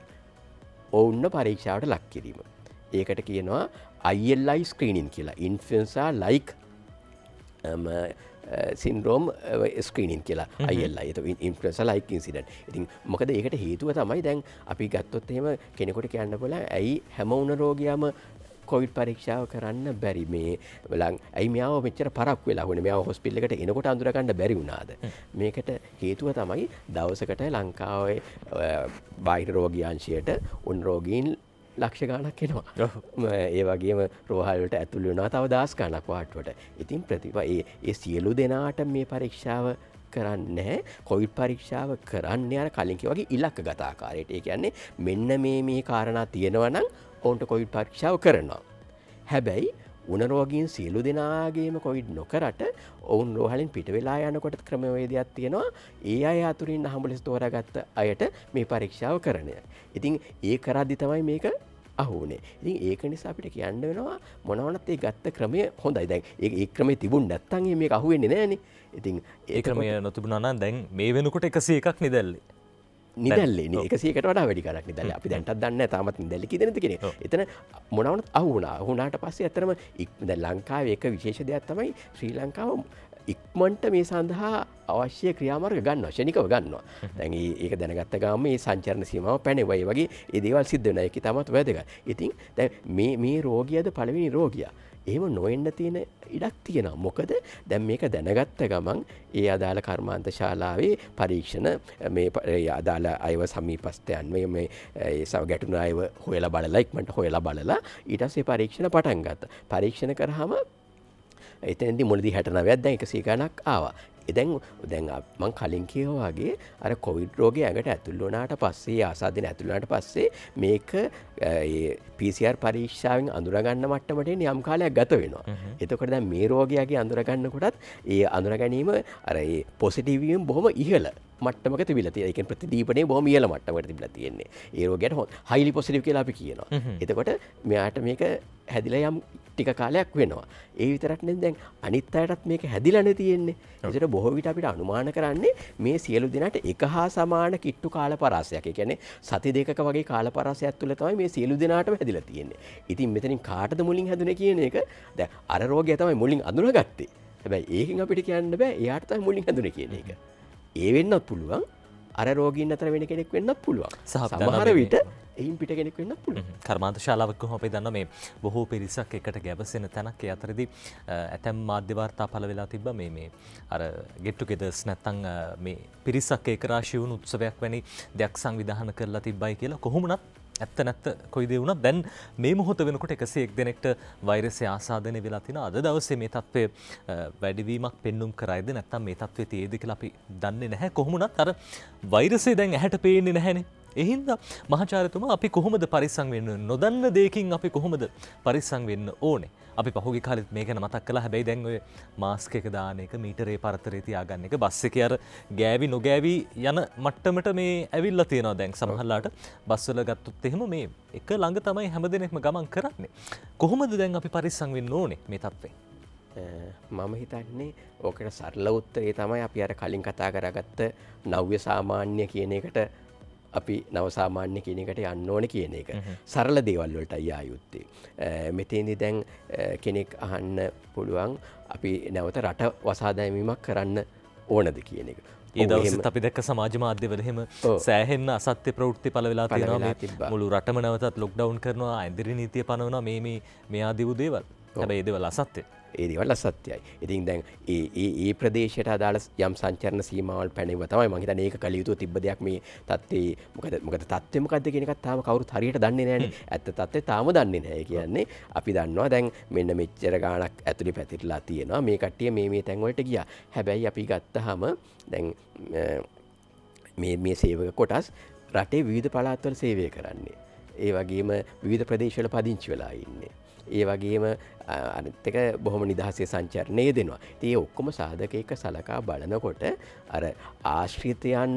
ඔවුන්න පරීක්ෂාවට ලක්කිරීම. ඒකට කියනවා අයිල්ලයි ස්ක්‍රීනින් කියලා ඉන්ෆන්සා ලයික් සින්රෝම් ස්ක්‍රීනින් කියලා අයිල්ලා ඉන්ස ලයික ඉසිඩන් ඉතින් මොකද ඒකට හේතුව තමයි දැන් අපි ගත්තොත් එහෙම කෙනෙකොට කියන්න පොල ඇයි හැමවුන රෝගයාම කොවිඩ් පරීක්ෂාව කරන්න බැරි මේ වලන් ඇයිමාව මෙචර පරක් වෙලාහුණ මෙයා හොස්පිල්ලකට එනකොට අඳුරකන්න බැරි වුණාද මේකට හේතුව තමයි දවසකට ලංකාවේ uh, බාහිර රෝගියංශයට උන්රෝගීන් ලක්ෂ ගානක් එනවා ඒ වගේම රෝහල්ට ඇතුළ වනා තව දස් ගණක් වාට්වට ඉතින් ප්‍රතිපා ඒ සියලු දෙනාට මේ පරීක්ෂාව කරන්නේ කොයිඩ් පරීක්ෂාව කරන්න අර කලින්කි වගේ ඉලක්ක ගතාකාරයට ඒ කියන්නේ මෙන්න මේ මේ කාරණා තියෙනවනම් ඔවුන්ට කොයිඩ් පරීක්ෂාව කරනවා හැබැයි උනරෝගීන් සියලු දෙනාගේම කොයිඩ් නොකරට ඔවුන් රෝහලින් පිටවෙලා යනකොට ක්‍රමවේදයක් තියෙනවා ඒ අය අතුරින් හමුලිස් තෝරගත්ත අයට මේ පරීක්ෂාව කරනය. ඉතින් ඒ කරද්දි තමයි මේක අහුනේ ඉතින් ඒක නිසා අපිට කියන්න වෙනවා මොනවනත් ඒ ගත්ත ක්‍රමය හොඳයි දැන් ඒ ක්‍රමේ තිබුණ නැත්තන්ගේ මේ අහුවෙන්නේ නෑන ඉතින් ඒ ක්‍රමය නොතිබුණනා දැන් මේ වෙනකොට එකසේ එකක් නිදැල්ලේ නිදැල්ලෙන එකසේකට වඩා වැඩි කරක් නිදැල අපි දැන්ටත් දන්න තමත් දැල්ලි දෙනති කෙන එතන මොනවනත් අහුනා හුනාට පස්සේ ඇතරම ඉක්ද ලංකාව එක විශේෂ දෙයක් තමයි ශ්‍රී ලංකාව ඉක්මන්ට මේ සඳහා අවශ්‍ය ක්‍රියාමාර්ග ගන්න ශනිකව ගන්නවා දැන් ඒක දැනගත්ත ගම මේ සංචරණ සීමාව පැනවයි වගේ ඒදේවල් සිද්ධනයකි තමත් වැදක ඉතින් දැ මේ රෝගියද පළවෙනි රෝගියා ඒම නොවෙන්න තියෙන ඉඩක් තියෙනවා මොකද දැම් මේක දැනගත්ත ගමන් ඒ අදාළ කර්මාන්ත ශාලාවේ පරීක්ෂණ මේ අදාළ අයව සමීපස්තයන් මේ සව ගැටුන අයව හොයල බලලයික්මට හොයලා බලලා ඉටසේ පරීක්ෂණ පටන්ගත්ත පරීක්ෂණ කරහම එතනදි මුලදි හැටනවයක් දැන් එක සීගණක් ආවා එදැන් දැන් මං කලින් කියවවාගේ අර කොවිඩ් රෝගය ඇඟට ඇතුල්ලොනාට පස්සේ ආසාධන ඇතුළට පස්සේ මේක පිසිR පරීක්ෂාවෙන් අඳුරගන්න මට්ටමට යම් කාලයක් ගත වෙනවා. එතකොට දැ මේ රෝගයාගේ අඳුරගන්නකොටත් ඒ අඳුරගැනීම අරඒ පොසිටිවියම් බොහොම ඉහල මටමක තිබිලති එක ප්‍රතිදීපනේ බොහම කියල මට්ටමට තිබල තියෙන්නේ ඒරෝගයට හො හයිලි පොසිටිව් කියලාපි කියනවා. එතකොට මෙයාට මේක හැදිල යම් ටික කාලයක් වෙනවා ඒ විතරක්නෙන් දැන් අනිත් අයටත් මේක හැදිලන තියෙන්නේ එට බොහෝවිට අපිට අනුමාන කරන්නේ මේ සියලු දෙනට එක හා සමාන කිට්ටු කාල පරාසයක් කැනෙ සති දෙක වගේ කාල පරසයක් තුළ තමයි මේ සියලු දෙනාට හැදිල තියෙන්නේ ඉතින් මෙතනින් කාටද මුලින් හැදන කියන එක ද අරෝගය තමයි මුලින් අඳුන ගත්තේ හැබැයි ඒකින් අපිට කියන්න බෑ එයාටතයි මුලින් හැදුන කියන එක ඒ වෙන්නත් පුළුවන් අරෝගී අතර වෙන කෙනෙක් වෙන්නත් පුළුවන් සහ මහර විට එයින් පිට කෙනෙක් වෙන්න පුළ කර්මාන්ත ශාලාවක්ක හොපේ දන්න මේ බොහෝ පිරිසක් එකට ගැබසෙන තැනක් අතරදි ඇතැම් මාධ්‍යවාර්තා පල වෙලා තිබ මේ මේ අර ගෙට්ටු ගෙදස් නැත්තං මේ පිරිසක් ඒකරාශිවුණු උත්සවයක් වැනි දෙයක් සංවිධාන කරලා තිබ්බයි කියලා කොහොමනත් ඇත්ත නැත්ත කොයිදේ වුණත් දැන් මේ මොහොත වෙනකොට එකසේ එක් දෙනෙක්ට වෛරසය ආසාධනය වෙලා තින අද දවසේ මේ තත්ත්වය වැඩිවීමක් පෙන්නුම් කරයිද නැත්තම් මේ තත්වේ තියේද කියලා අපි දන්නේ නැහැ කොහොමුණත් අර වෛරසේ දැන් ඇහැට පේන්නේ නැහැනේ එහින්ද මහචාරතුමා අපි කොහොමද පරිසං වෙන්න නොදන්න දෙකින් අපි කොහොමද පරිසං වෙන්න ඕනේ අපි පහුගේ කාලෙත් මේක මතක් කලා හැබැයි දැන් ඔය මාස්ක එක දාන එක මීටරේ පරතරේ තියාගන්න එක බස් එක අර ගෑවි නොගෑවි යන මට්ටමට මේ ඇවිල්ලා තියෙනවා දැන් සමහරලාට බස්වල ගත්තොත් එහෙම මේ එක ළඟ තමයි හැම දෙනෙක්ම ගමන් කරන්නේ කොහොමද දැන් අපි පරිසං වෙන්න ඕනේ මේ තත්ත්වේ මම හිතන්නේ ඕකට සරල උත්තරේ තමයි අපි අර කලින් කතා කරගත්ත නව්‍ය සාමාන්‍ය කියන එකට අපි නවසාමාන්‍ය කෙනෙකට යන්න ඕන කියන එක. සරල දේවල් වලට අයායුත්තේ. මෙතේදි දැන් කෙනෙක් අහන්න පුළුවන් අපි නැවත රට වසාදැමීමක් කරන්න ඕනද කියන එක. ඒ දවස අපි දැක්ක සමාජ මාධ්‍යවල හෙම සෑහෙන්න අසත්‍ය ප්‍රවෘත්ති පල වෙලා තියෙනවා මුළු රටම නැවතත් ලොක්ඩවුන් කරනවා ඇදිරි නීතිය පනවන මේ මේ ආදිවූ දේවල් හැබ ඒදවල අසත්‍යය ඒදවල් අසත්‍යයි. ඉතින් දැන් ඒ ප්‍රදේශයට අදාළ යම් සංචරණ සීමවල් පැනව තමයි මහිත ඒක කළ යුතු තිබ්බදයක් මේ තත්තේ මොකද මොකද තත්වමකද කියෙනකත් තාම කවරු හරියට දන්නේ නෑන ඇත තත්වේ තාම දන්නේ නෑ කියන්නේ අපි දන්නවා දැන් මෙන්න මෙච්චර ගානක් ඇතුළි පැතිරලා තියෙනවා මේ කට්ටිය මේ තැන්වලට ගිය හැබැයි අපි ගත්තහම දැන් මේ සේවක කොටස් රටේ විවිධ පලාත්වල සේවය කරන්නේ. ඒ වගේම විධ ප්‍රදේශවල පදිංචි වෙලා ඉන්නේ. ඒ වගේම අනත්තක බොහොම නිදහසේ සංචරණය දෙනවා. තිය ඔක්කොම සාධකයක සලකා බලනකොට අර ආශ්‍රිතයන්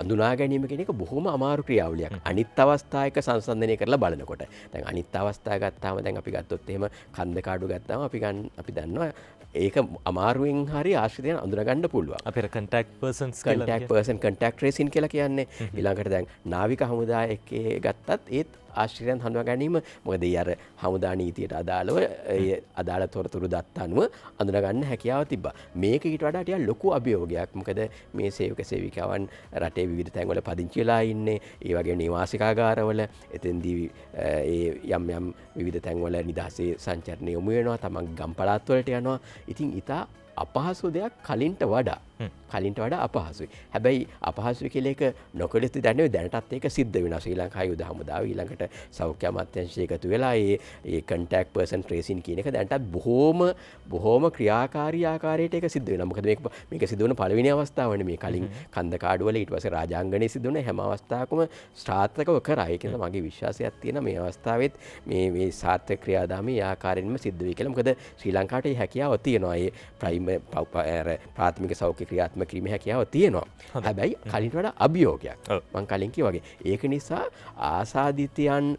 අඳුනා ගැනීම කෙනෙක බොහොම අමාරු ක්‍රියාවලියක් අනිත් අවස්ථායක සංසන්ධනය කරලා බලනකොට තැන් අනිත් අවස්ථා ගත්තාම දැන් අපි ගත්තොත් එහෙම කන්දකාඩු ගත්තාම අපි ගන්න අපි දන්නවා ඒක අමාරුවෙන් හරි ආශ්‍රතය අඳුරගන්න පුළුව අප කටක් පර්සන් කටක් පර්සන් කටක් රේසින් කියලා කියන්නේ ඉලාඟට දැන් නාවික හමුදා එකේ ගත්තත් ඒත් ආශ්‍රයන් හඳුනා ගැනීම මොකද ඒ අර හමුදා නීතියට අදාළව ඒ අදාළ තොරතුරු දත් අනුව අඳුනා ගන්න හැකියාව තිබ්බා. මේක ඊට වඩා ටිකක් ලොකු අභියෝගයක්. මොකද මේ සේවක සේවිකාවන් රටේ විවිධ තැන්වල පදිංචි වෙලා ඉන්නේ. ඒ වගේ නිවාසිකාගාරවල එතෙන්දී ඒ යම් යම් විවිධ තැන්වල නිදහසේ සංචරණය යොමු වෙනවා. තමන් ගම් පළාත්වලට යනවා. ඉතින් ඊට අපහසු දෙයක් කලින්ට වඩා කලින්ට වඩ අපහසුයි. හැබැයි අපහසු කෙලෙක නොකළෙතු දැනව දැනටත් ඒක සිද්ධ වෙන ශ්‍රීලං හයු දහමුදාව ඊළඟට සෞඛ්‍ය මත්‍යංශයකතු වෙලා ඒ කටක් පර්සන් ට්‍රේසින් කියනක දැන්ටත් බොහෝම බොහෝම ක්‍රියාකාරී ආකාරයට එක සිද්ධ නමකද මේක සිදුවන පලවිනි අවස්ථාවන මේ කලින් කන්ද කාඩුවල ඉට වස රාජාංගනය සිදුවන හැමවස්ථාකම ශ්‍රාත්තකව කරයි කියල මගේ විශ්වාසයක් තියෙන මේ අවස්ථාවත් මේ සාර්ථ ක්‍රියාදාම ආකාරෙන්ම සිද්ධුව කළමකද ශ්‍රී ලංකාට හැකියාව තියෙනවායේ ප්‍රයිම පව්පඇර ප්‍රාථමික සෞඛ්‍ය ක්‍රියාත්ම කිරීම හැකියාව තියෙනවා හැබැයි කලින්ට වඩ අභියෝගයක් මං කලින්කි වගේ ඒක නිසා ආසාධිතයන්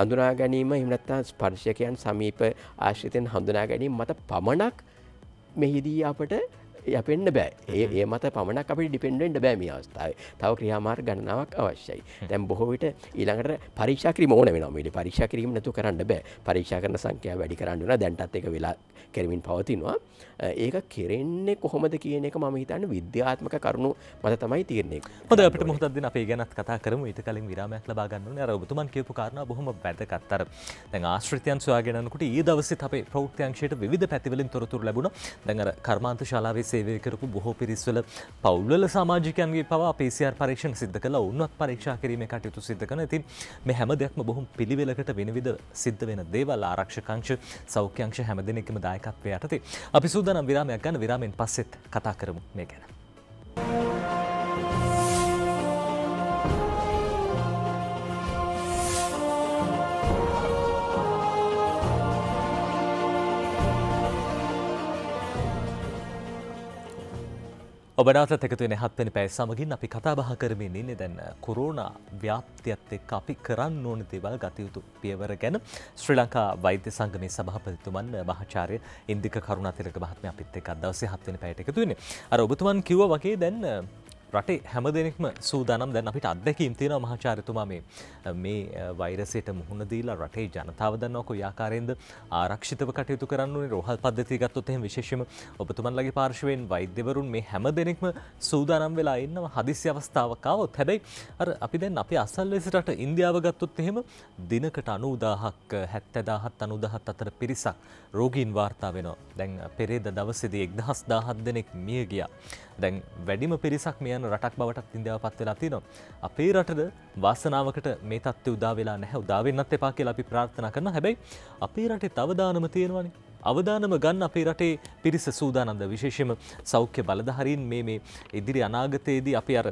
හඳුනා ගැනීම හිමනත්තා ස්පර්ශකයන් සමීප ආශ්‍රිතයෙන් හඳුනා ගැනීම මත පමණක් මෙහිදී අපට යපෙන්න්න බෑ ඒ මත පමණක් අපි ඩිපෙන්ඩෙන්ට බෑමි අවස්ථාව තව ක්‍රියාමාර් ගණනාවක් අවශ්‍යයි තැම් බොහෝවිට ඊළඟට පරික්ෂක්‍ර මෝන වෙනමට පරික්ෂකිරීම නැතු කරන්න බෑ පරික්ෂා කරන සංකයා වැඩි කරන්නන දැන්ටත් එක වෙලා කරමින් පවතිනවා ඒක කෙරෙන්නේ කොහොමද කියන එක මම හිතන්න විද්‍යාත්මක කරුණු මත තමයි තිරන්නේ හොද අපට මුහතදදින අපේ ගැනත් කතා කරම ඉට කලින් විරාමයක් ලබාගන්නන රබතුමන් කියපු කාරණ බොහොම වැදකත්තර දැන් ආශ්‍රතයන් සොයාගෙනනකට ඒ දවස අපේ ප්‍රෞ්‍යංශයට විධ පැතිවලින් තොරතුර ලැබුණ දැඟර කර්මාන්ත ශලාවේ සේවය කරපු බොහෝ පිරිස්වල පවුල්වල සමාජිකයන්ගේ පවා පේසිR පරීක්ෂණ සිද්ධ කළ ඔන්නත් පරීක්ෂා කිරීම කටයුතු සිද්ධ කන ඇති මේ හැම දෙයක්ම බොහොම පිළිවෙලකට වෙනවිධ සිද්ධ වෙන දේවල් ආරක්ෂකංශ සෞඛ්‍යංශ හැම දෙනෙකම දායකත්වය යටතේ අපි සූදානම් විරාමයක් ගන්න විරාමෙන් පස්සෙත් කතා කරමු මේ ගැන. ඔබනාතත් එකතුවෙන හත්වනි පැයි සමගින් අපි කතාබහ කරමින් ඉන්න දැන්න කොරෝණ ව්‍යාප්තියත් එක් අපි කරන්න ඕන දේවල් ගතයුතු පියවර ගැන ශ්‍රී ලංකා වෛද්‍ය සංගමේ සභහපතිතුමන් මහචාරය ඉන්දික කරුණා තිලක මහත්ම අපිත් එකක් දවසේ හත්වනි පැයට එකතුවෙන අර ඔබතුමන් කිව වගේ දැන් රටේ හැම දෙනෙක්ම සූදානම් දැන් අපිට අත්දැකීම් තියෙනවා මහාචාර්යතුමා මේ මේ වෛරසයට මුහුණ දීලා රටේ ජනතාව දන්නවා කොයි ආකාරයෙන්ද ආරක්ෂිතව කටයුතු කරන්න ඕනේ රෝහල් පද්ධතිය ගත්තොත් එහෙම විශේෂයෙන්ම ඔබතුමන්ලගේ පාර්ශවයෙන් වෛද්‍යවරුන් මේ හැම දෙනෙක්ම සූදානම් වෙලා ඉන්නවා හදිසි අවස්ථාවක් ආවොත් හැබැයි අර අපි දැන් අපේ අසල් ලෙස රට ඉන්දියාව ගත්තොත් එහෙම දිනකට 90000ක් 70000ත් 90000ත් අතර පිරිසක් රෝගීන් වාර්තා වෙනවා දැන් පෙරේද දවසේදී 1014 දෙනෙක් මිය ගියා දැන් වැඩිම පිරිසක් මේ යන රටක් බවට ඉන්දියාව පත් වෙලා තියෙනවා. අපේ රටද වාසනාවකට මේ තත්ත්වය උදා වෙලා නැහැ. උදා වෙන්නත් එපා කියලා අපි ප්‍රාර්ථනා කරනවා. හැබැයි අපේ රටේ තව දානම තියෙනවානේ. අවධානම ගන්න අපේ රටේ පිරිස සූදානන්ද විශේෂම සෞඛ්‍ය බලධහරින් මේ මේ ඉදිරි අනාගතයේදී අපි අර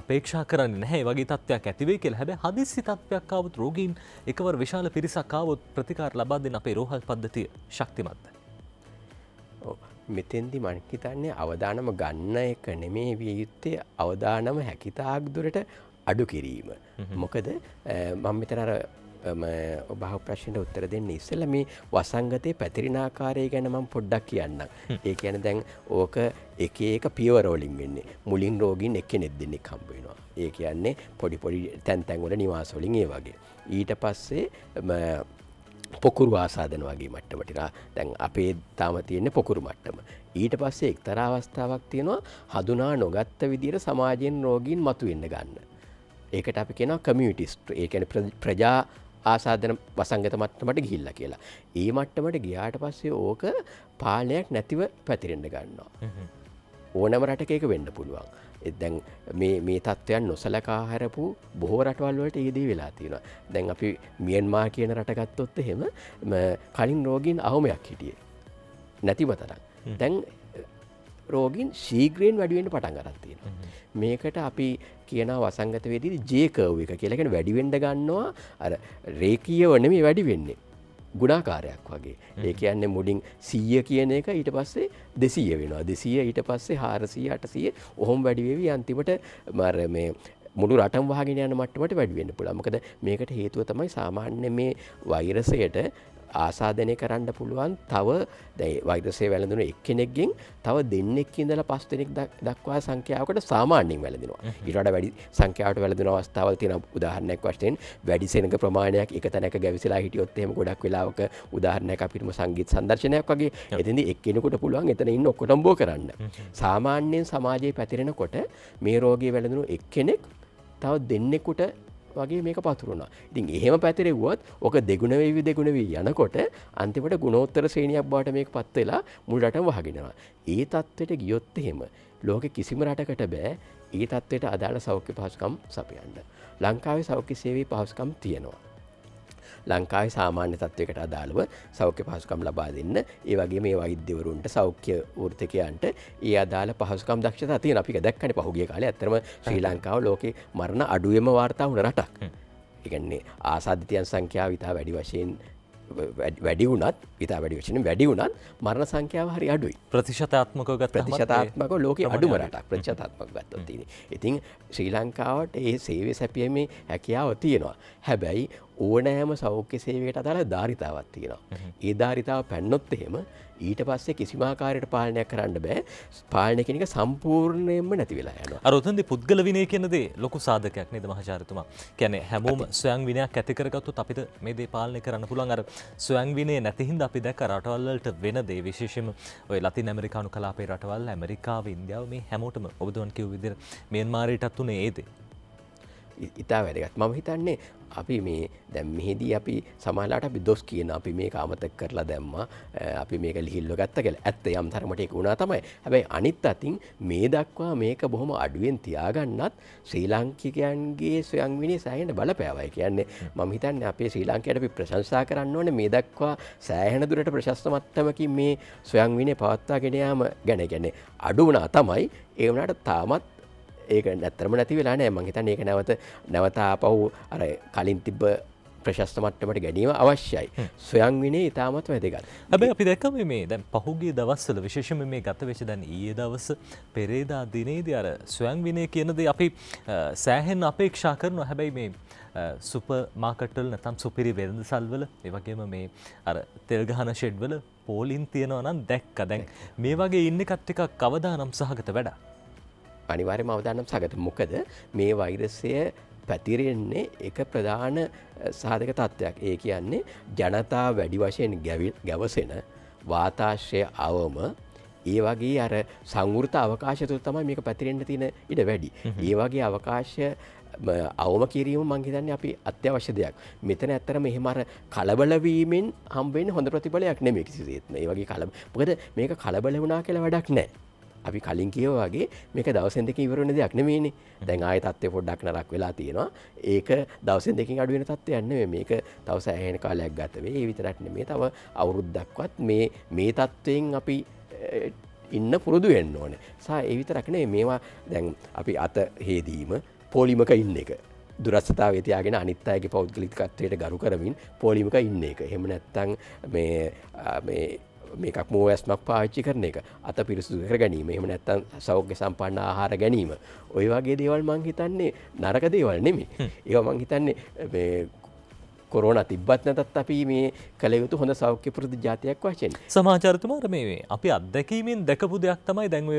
අපේක්ෂා කරන්න නැහැ වගේ තත්වයක් ඇතිවේ කියල හැබැ හදිසි තත්වයක් ආවත් රෝගීන් එකවර විශාල පිරිසක් ආවොත් ප්‍රතිකාර ලබා දෙන්න අපේ රෝහල් පද්ධතිය ශක්තිමත්ද. මෙතෙන්දි මංහිතන්නේ අවධානම ගන්න එක නෙමේ විය යුත්තේ අවධානම හැකිතාක් දුරට අඩු කිරීම. මොකද මං මෙතනර ඔබහ ප්‍රශ්නයට උත්තර දෙන්න ඉස්සල මේ වසංගතය පැතිරිනාකාරය ගැන මං පොඩ්ඩක් කියන්න. ඒ කියන දැන් ඕක එක ඒක පියවරෝලින් වෙන්නේ මුලින් රෝගීන් එක්ක නෙද්දෙන්නේ කම්පෙනවා. ඒ කියන්නේ පොඩි පොඩි තැන් තැන්වල නිවාසොලින් ඒ වගේ. ඊට පස්සේ පොකුරු ආසාධන වගේ මට්ටමටිනා දැන් අපේ තාම තියෙන්නේ පොකුරු මට්ටම. ඊට පස්සේ එක්තරා අවස්ථාවක් තියෙනවා හදුනා නොගත්ත විදිර සමාජයෙන් රෝගීන් මතුවෙන්න ගන්න. ඒකට අපි කෙන කමියටිස්ට ඒකන ප්‍රජා ආසාධන වසංගත මට්ටමට ගිහිල්ල කියලා. ඒ මට්ටමට ගියාට පස්සේ ඕක පාලයක් නැතිව පැතිරෙන්ඩ ගන්නවා. ඕනම රටක එක වෙන්න පුළුවන්. එදැන් මේ තත්ත්වයන් නොසලකාහැරපු බොහෝ රටවල්වලට ඒදී වෙලා තියෙන දැන් අපි මියන්මා කියන රටගත්තොත්ත හෙම කලින් රෝගීන් අවමයක් හිටිය නැතිව තරම් දැන් රෝගින් ශීග්‍රයෙන් වැඩුවෙන් පටන් ගරත්තියෙන. මේකට අපි කියන වසංගත වේදී ජේකව් එක කියලගෙන වැඩිවෙන්ඩ ගන්නවා රේකීය වන මේ වැඩි වෙන්නේ. ගුණාකාරයක් වගේ ඒ කියන්නේ මුලින් සීය කියන එක ඊට පස්සේ දෙසීය වෙනවා දෙසීය ඊට පස්සේ හාරසී අටසය ඔහොම වැඩිවේවී අන්තිමට මර මේ මුළු රටම් වහගෙන යන මට්ටමට වැඩිවෙන්න පුළුවන් මොකද මේකට හේතුව තමයි සාමාන්‍ය මේ වෛරසයට ආසාධනය කරන්න පුළුවන් තව දැයි වෛදසේ වැළඳුන එක්කෙනෙක්ගෙන් තව දෙන්නෙක් ඉඳල පස් දෙනෙක් දක්වා සංඛ්‍යාවකට සාමාන්‍යෙන් වැලදිනවා ඉරට වැඩි සංඛ්‍යාවට වැලදින අවස්ථාවල් තියෙන උදාහරණයක් වශයෙන් වැඩිසෙනක ප්‍රමාණයක් එක තැනක ගැවිසිලා හිටියොත්තෙම ගොඩක් වෙලාවක උදාහරණයක් අපිටම සංගීත් සදර්ශනයක් වගේ එතිදි එක්කෙනෙකුට පුළුවන් එතන ඉන්න ඔකොටම්බෝ කරන්න සාමාන්‍යයෙන් සමාජයේ පැතිරෙනකොට මේ රෝගී වැලඳුණු එක්කෙනෙක් තව දෙන්නෙකුට වගේ මේක පතුරුණා ඉතින් එහෙම පැතිරෙවුවත් ඕක දෙගුණ වේවි දෙගුණ වී යනකොට අන්තිමට ගුණෝත්තර ශ්‍රේණියක් බාට මේක පත් වෙලා මුල් රටම වහගෙනවා ඒ තත්ත්වයට ගියොත් එහෙම ලෝක කිසිම රටකට බෑ ඒ තත්ත්වයට අදාළ සෞඛ්‍ය පහසුකම් සපයන්න ලංකාවේ සෞඛ්‍ය සේවී පහසුකම් තියෙනවා ලංකායි සාමාන්‍ය තත්වයකට අදාළව සෞඛ්‍ය පහසුකම් ලබා දෙන්න ඒ වගේ මේ වෛද්‍යවරුන්ට සෞඛ්‍ය ෘර්තකයන්ට ඒ අදාල පහසුකම් දක්ෂ තිය අපි දැක්කන පහුගේ කාල ඇතරම ශ්‍රී ලංකාව ලෝක මරණ අඩුවම වාර්තා වන රටක් එකන්නේ ආසාධිතයන් සංඛ්‍යාව විතා වැඩි වශයෙන් වැඩි වුණත් ඉතා වැඩි වශන වැඩි වුණත් මරණ සංඛ්‍යාව හරි අඩුයි ප්‍රතිශතාත්මක ගත් ප්‍රතිශතාත්මක ලෝක අඩුමරටක් ප්‍රචතාත්මක ගත්තොත්තින ඉතින් ශ්‍රී ලංකාවට ඒ සේවය සැපියීමේ හැකියාව තියෙනවා හැබැයි ඕනෑම සෞඛ්‍ය සේවයට අදාළ ධාරිතාවත් තියෙනවා. ඒ ධාරිතාව පැන්නොත් එහෙම ඊට පස්සේ කිසිමාකාරයට පාලනයක් කරන්න බෑ පාලනය කෙනෙක සම්පූර්ණයෙන්ම නැති වෙලා යන අරොතන්දි පුද්ගල විනය කියනදේ ලොකු සාධකයක් නේද මහචාරතුමා කියන්නේ හැමෝම ස්වයං විනයක් ඇති කරගත්තොත් අපිට මේ දේ පාලනය කරන්න පුළුවන් අර ස්වයං විනය නැති හින්දා අපි දැක්ක රටවල්වලට වෙන දේ විශේෂයෙන්ම ඔය ලතින් ඇමරිකානු කලාපේ රටවල් ඇමරිකාව ඉන්දියාව මේ හැමෝටම ඔබ දුවන් කිව් විදිහට මියන්මාරයටත් උනේ ඒ දේ ඉතා වැදගත් මම හිතන්නේ අපි මේ දැම් මෙහිදී අපි සමහලාට අපි දොස් කියන අපි මේ කාමතක් කරලා දැම්ම අපි මේක ලිහිල්ල ගත්ත කළ ඇත්ත යම් තරමටෙක් වුණා තමයි හැබැයි අනිත් අතින් මේ දක්වා මේක බොහොම අඩුවෙන් තියාගන්නත් ශ්‍රී ලංකිකයන්ගේ සොයංවිනි සෑහෙන බලපෑවයි කියන්නේ මම හිතන්න අපේ ශ්‍රී ලංකයට අපි ප්‍රශංසා කරන්න ඕන මේ දක්වා සෑහෙන දුරට ප්‍රශස්තමත්තමකින් මේ සොයංවිනය පවත්වා ගෙනයාම ගැන ගැන අඩු වනා තමයි ඒවනට තාමත් ඒක නැත්තරම නැති වෙලා නෑ මහිතන් ඒක නැවත නැවතා පව් අර කලින් තිබ්බ ප්‍රශස්තමට්ටමට ගැනීම අවශ්‍යයි සොයන් විනේ ඉතාමත් වැදගත් හැබ අපි දැකම මේ දැන් පහුගේ දවස්සල විශේෂම මේ ගත වෙශ දැන් ඒ දවස පෙරේදා දිනේද අර ස්වයන් විනය කියනද අපි සෑහෙන් අපේක්ෂා කරනවා හැබැයි මේ සුප මාකටල් නැතම් සුපිරි වෙරඳ සල්වල ඒවගේම මේ අර තෙල්ගහන ෂෙඩ්වල පෝලින් තියෙනවනම් දැක්ක දැන් මේ වගේ ඉන්න කට්ටික කවදා නම් සහගත වැඩා අනිවාර්යම අවදානම් සගත මොකද මේ වෛරසය පැතිරෙන්නේ එක ප්‍රධාන සාධක තත්ත්වයක් ඒ කියන්නේ ජනතා වැඩි වශයෙන් ගැවිල් ගැවසෙන වාතාශ්‍රය අවම ඒ වගේ අර සංෘත අවකාශතු තමයි මේක පැතිරෙන්ට තියෙන ඉඩ වැඩි. ඒ වගේ අවකාශය අවම කිරීම මංහිතන්න අපි අත්‍යවශ්‍ය දෙයක් මෙතන ඇත්තර මෙහෙමර කලබලවීමෙන් හම්බෙන් හොඳ ප්‍රතිඵලයක් නෙමෙ කිසිේත්න ඒ වගේ කලබ පොකද මේක කලබල වුණා කියලා වැඩක් නෑ අපි කලින් කියව වගේ මේක දවසෙන් දෙක ඉවරණ දෙයක් නෙමේනි දැන් ආය තත්ත්ය පොඩ්ඩක් නරක් වෙලා තියෙනවා ඒක දවසෙන් දෙකින් අඩුවෙන තත්ත්ව යන්න මේක තවස ඇහෙන කාලයක් ගතවේ ඒ විතරටන මේ තව අවුරුද්දක්වත් මේ මේ තත්ත්වයෙන් අපි ඉන්න පුරුදු වෙන්න ඕන සා ඒවිත රක්නේ මේවා දැන් අපි අත හේදීම පොලිමක ඉන්න එක දුරස්සතාව තියාගෙන අනිත් අයගේ පෞද්ගලිකත්වයට ගරු කරමින් පොලිමික ඉන්න එක හෙම නැත්තං මේ මේකක් මෝඇස්මක් පාච්චි කරන එක අත පිරිසුදු කර ගැනීම එහම නැත්තන් සෞඛ්‍ය සම්පන්න ආහාර ගැනීම ඔය වගේ දේවල් මං හිතන්නේ නරක දේවල් නෙමි ඒ මං හිතන්නේ කොරෝන තිබ්බත් නැතත් අපි මේ කළයුතු හොඳ සෞඛ්‍ය පුරුදු ජාතියක් වශයෙන්. සමාචාර්තමාර මේ අපි අත්දැකීමෙන් දැකපු දෙයක් තමයි දැන්ව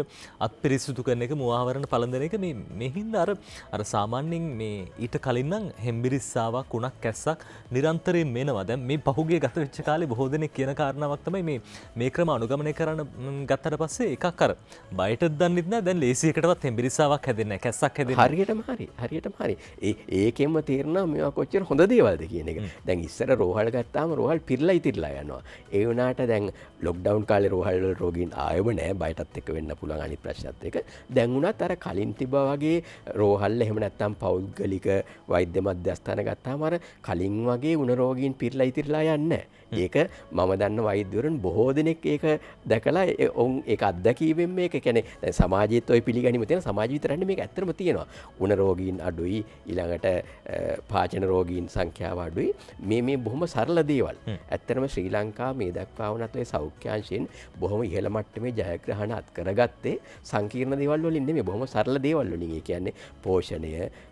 අත් පිරිසිදු කරන එක මවාවරණ පලඳන එක මෙහින්ද අර අර සාමාන්‍යෙන් මේ ඊට කලින්නම් හෙම්බිරිස්සාාවක් උනක් කැස්සක් නිරන්තරයෙන් මෙනවා දැන් මේ පහුගේ ගත වෙච්ච කාලේ බොහෝ දෙනෙක් කියන කාරණාවක් තමයි මේ මේ ක්‍රම අනුගමනය කරන්න ගත්තට පස්සේ එකක් අර බයට දන්නෙත්න දැන් ලේසියකටවත් හෙම්බිරිස්සාාවක් හැදන්න කැස්සක් හැද හරියට හරි හරියට හරි ඒකෙම තේරණ මෙවා කොච්චර හොඳ දේවල්ද කියන එක දැන් ඉස්සර රෝහල් ගත්තාම රෝහල් පිල්ලා ඉතිරලා යනවා ඒ වනාට දැන් ලොක්ඩවන් කාල රෝහල් රෝගීන් ආයම නෑ බයටත් එක වෙන්න පුළන් අනි ප්‍රශ්ත් එක දැන්වුණත් අර කලින් තිබ වගේ රෝහල් එහෙම නැත්තම් පෞද්ගලික වෛද්‍ය මධ්‍යස්ථාන ගත්තා මර කලින් වගේ උනරෝගීන් පිරලා ඉතිරලා යන්න ඒක මම දන්න වෛද්‍යවරන් බොහෝ දෙනෙක් ඒක දැකලා ඔවුන් ඒ අදැකීවෙන් මේ කැනෙ සමාජතය පිළිගනිම තියෙන සමාජීතරන්න මේ ඇතරම තියෙනවා උන රෝගීන් අඩුයි ඉළඟට පාචන රෝගීන් සංඛ්‍යාව අඩුයි මේ මේ බොහොම සරල දේවල් ඇත්තරම ශ්‍රී ලංකා මේ දක්වාවනත්වේ සෞඛ්‍යංශයෙන් බොහොම ඉහළමට්ට මේ ජයග්‍රහණ අත් කරගත්තේ සංකීර්ණ දේවල්ලින් මේ බොහොම සරල දේවල්ලොලින් කියන්නේ පෝෂණය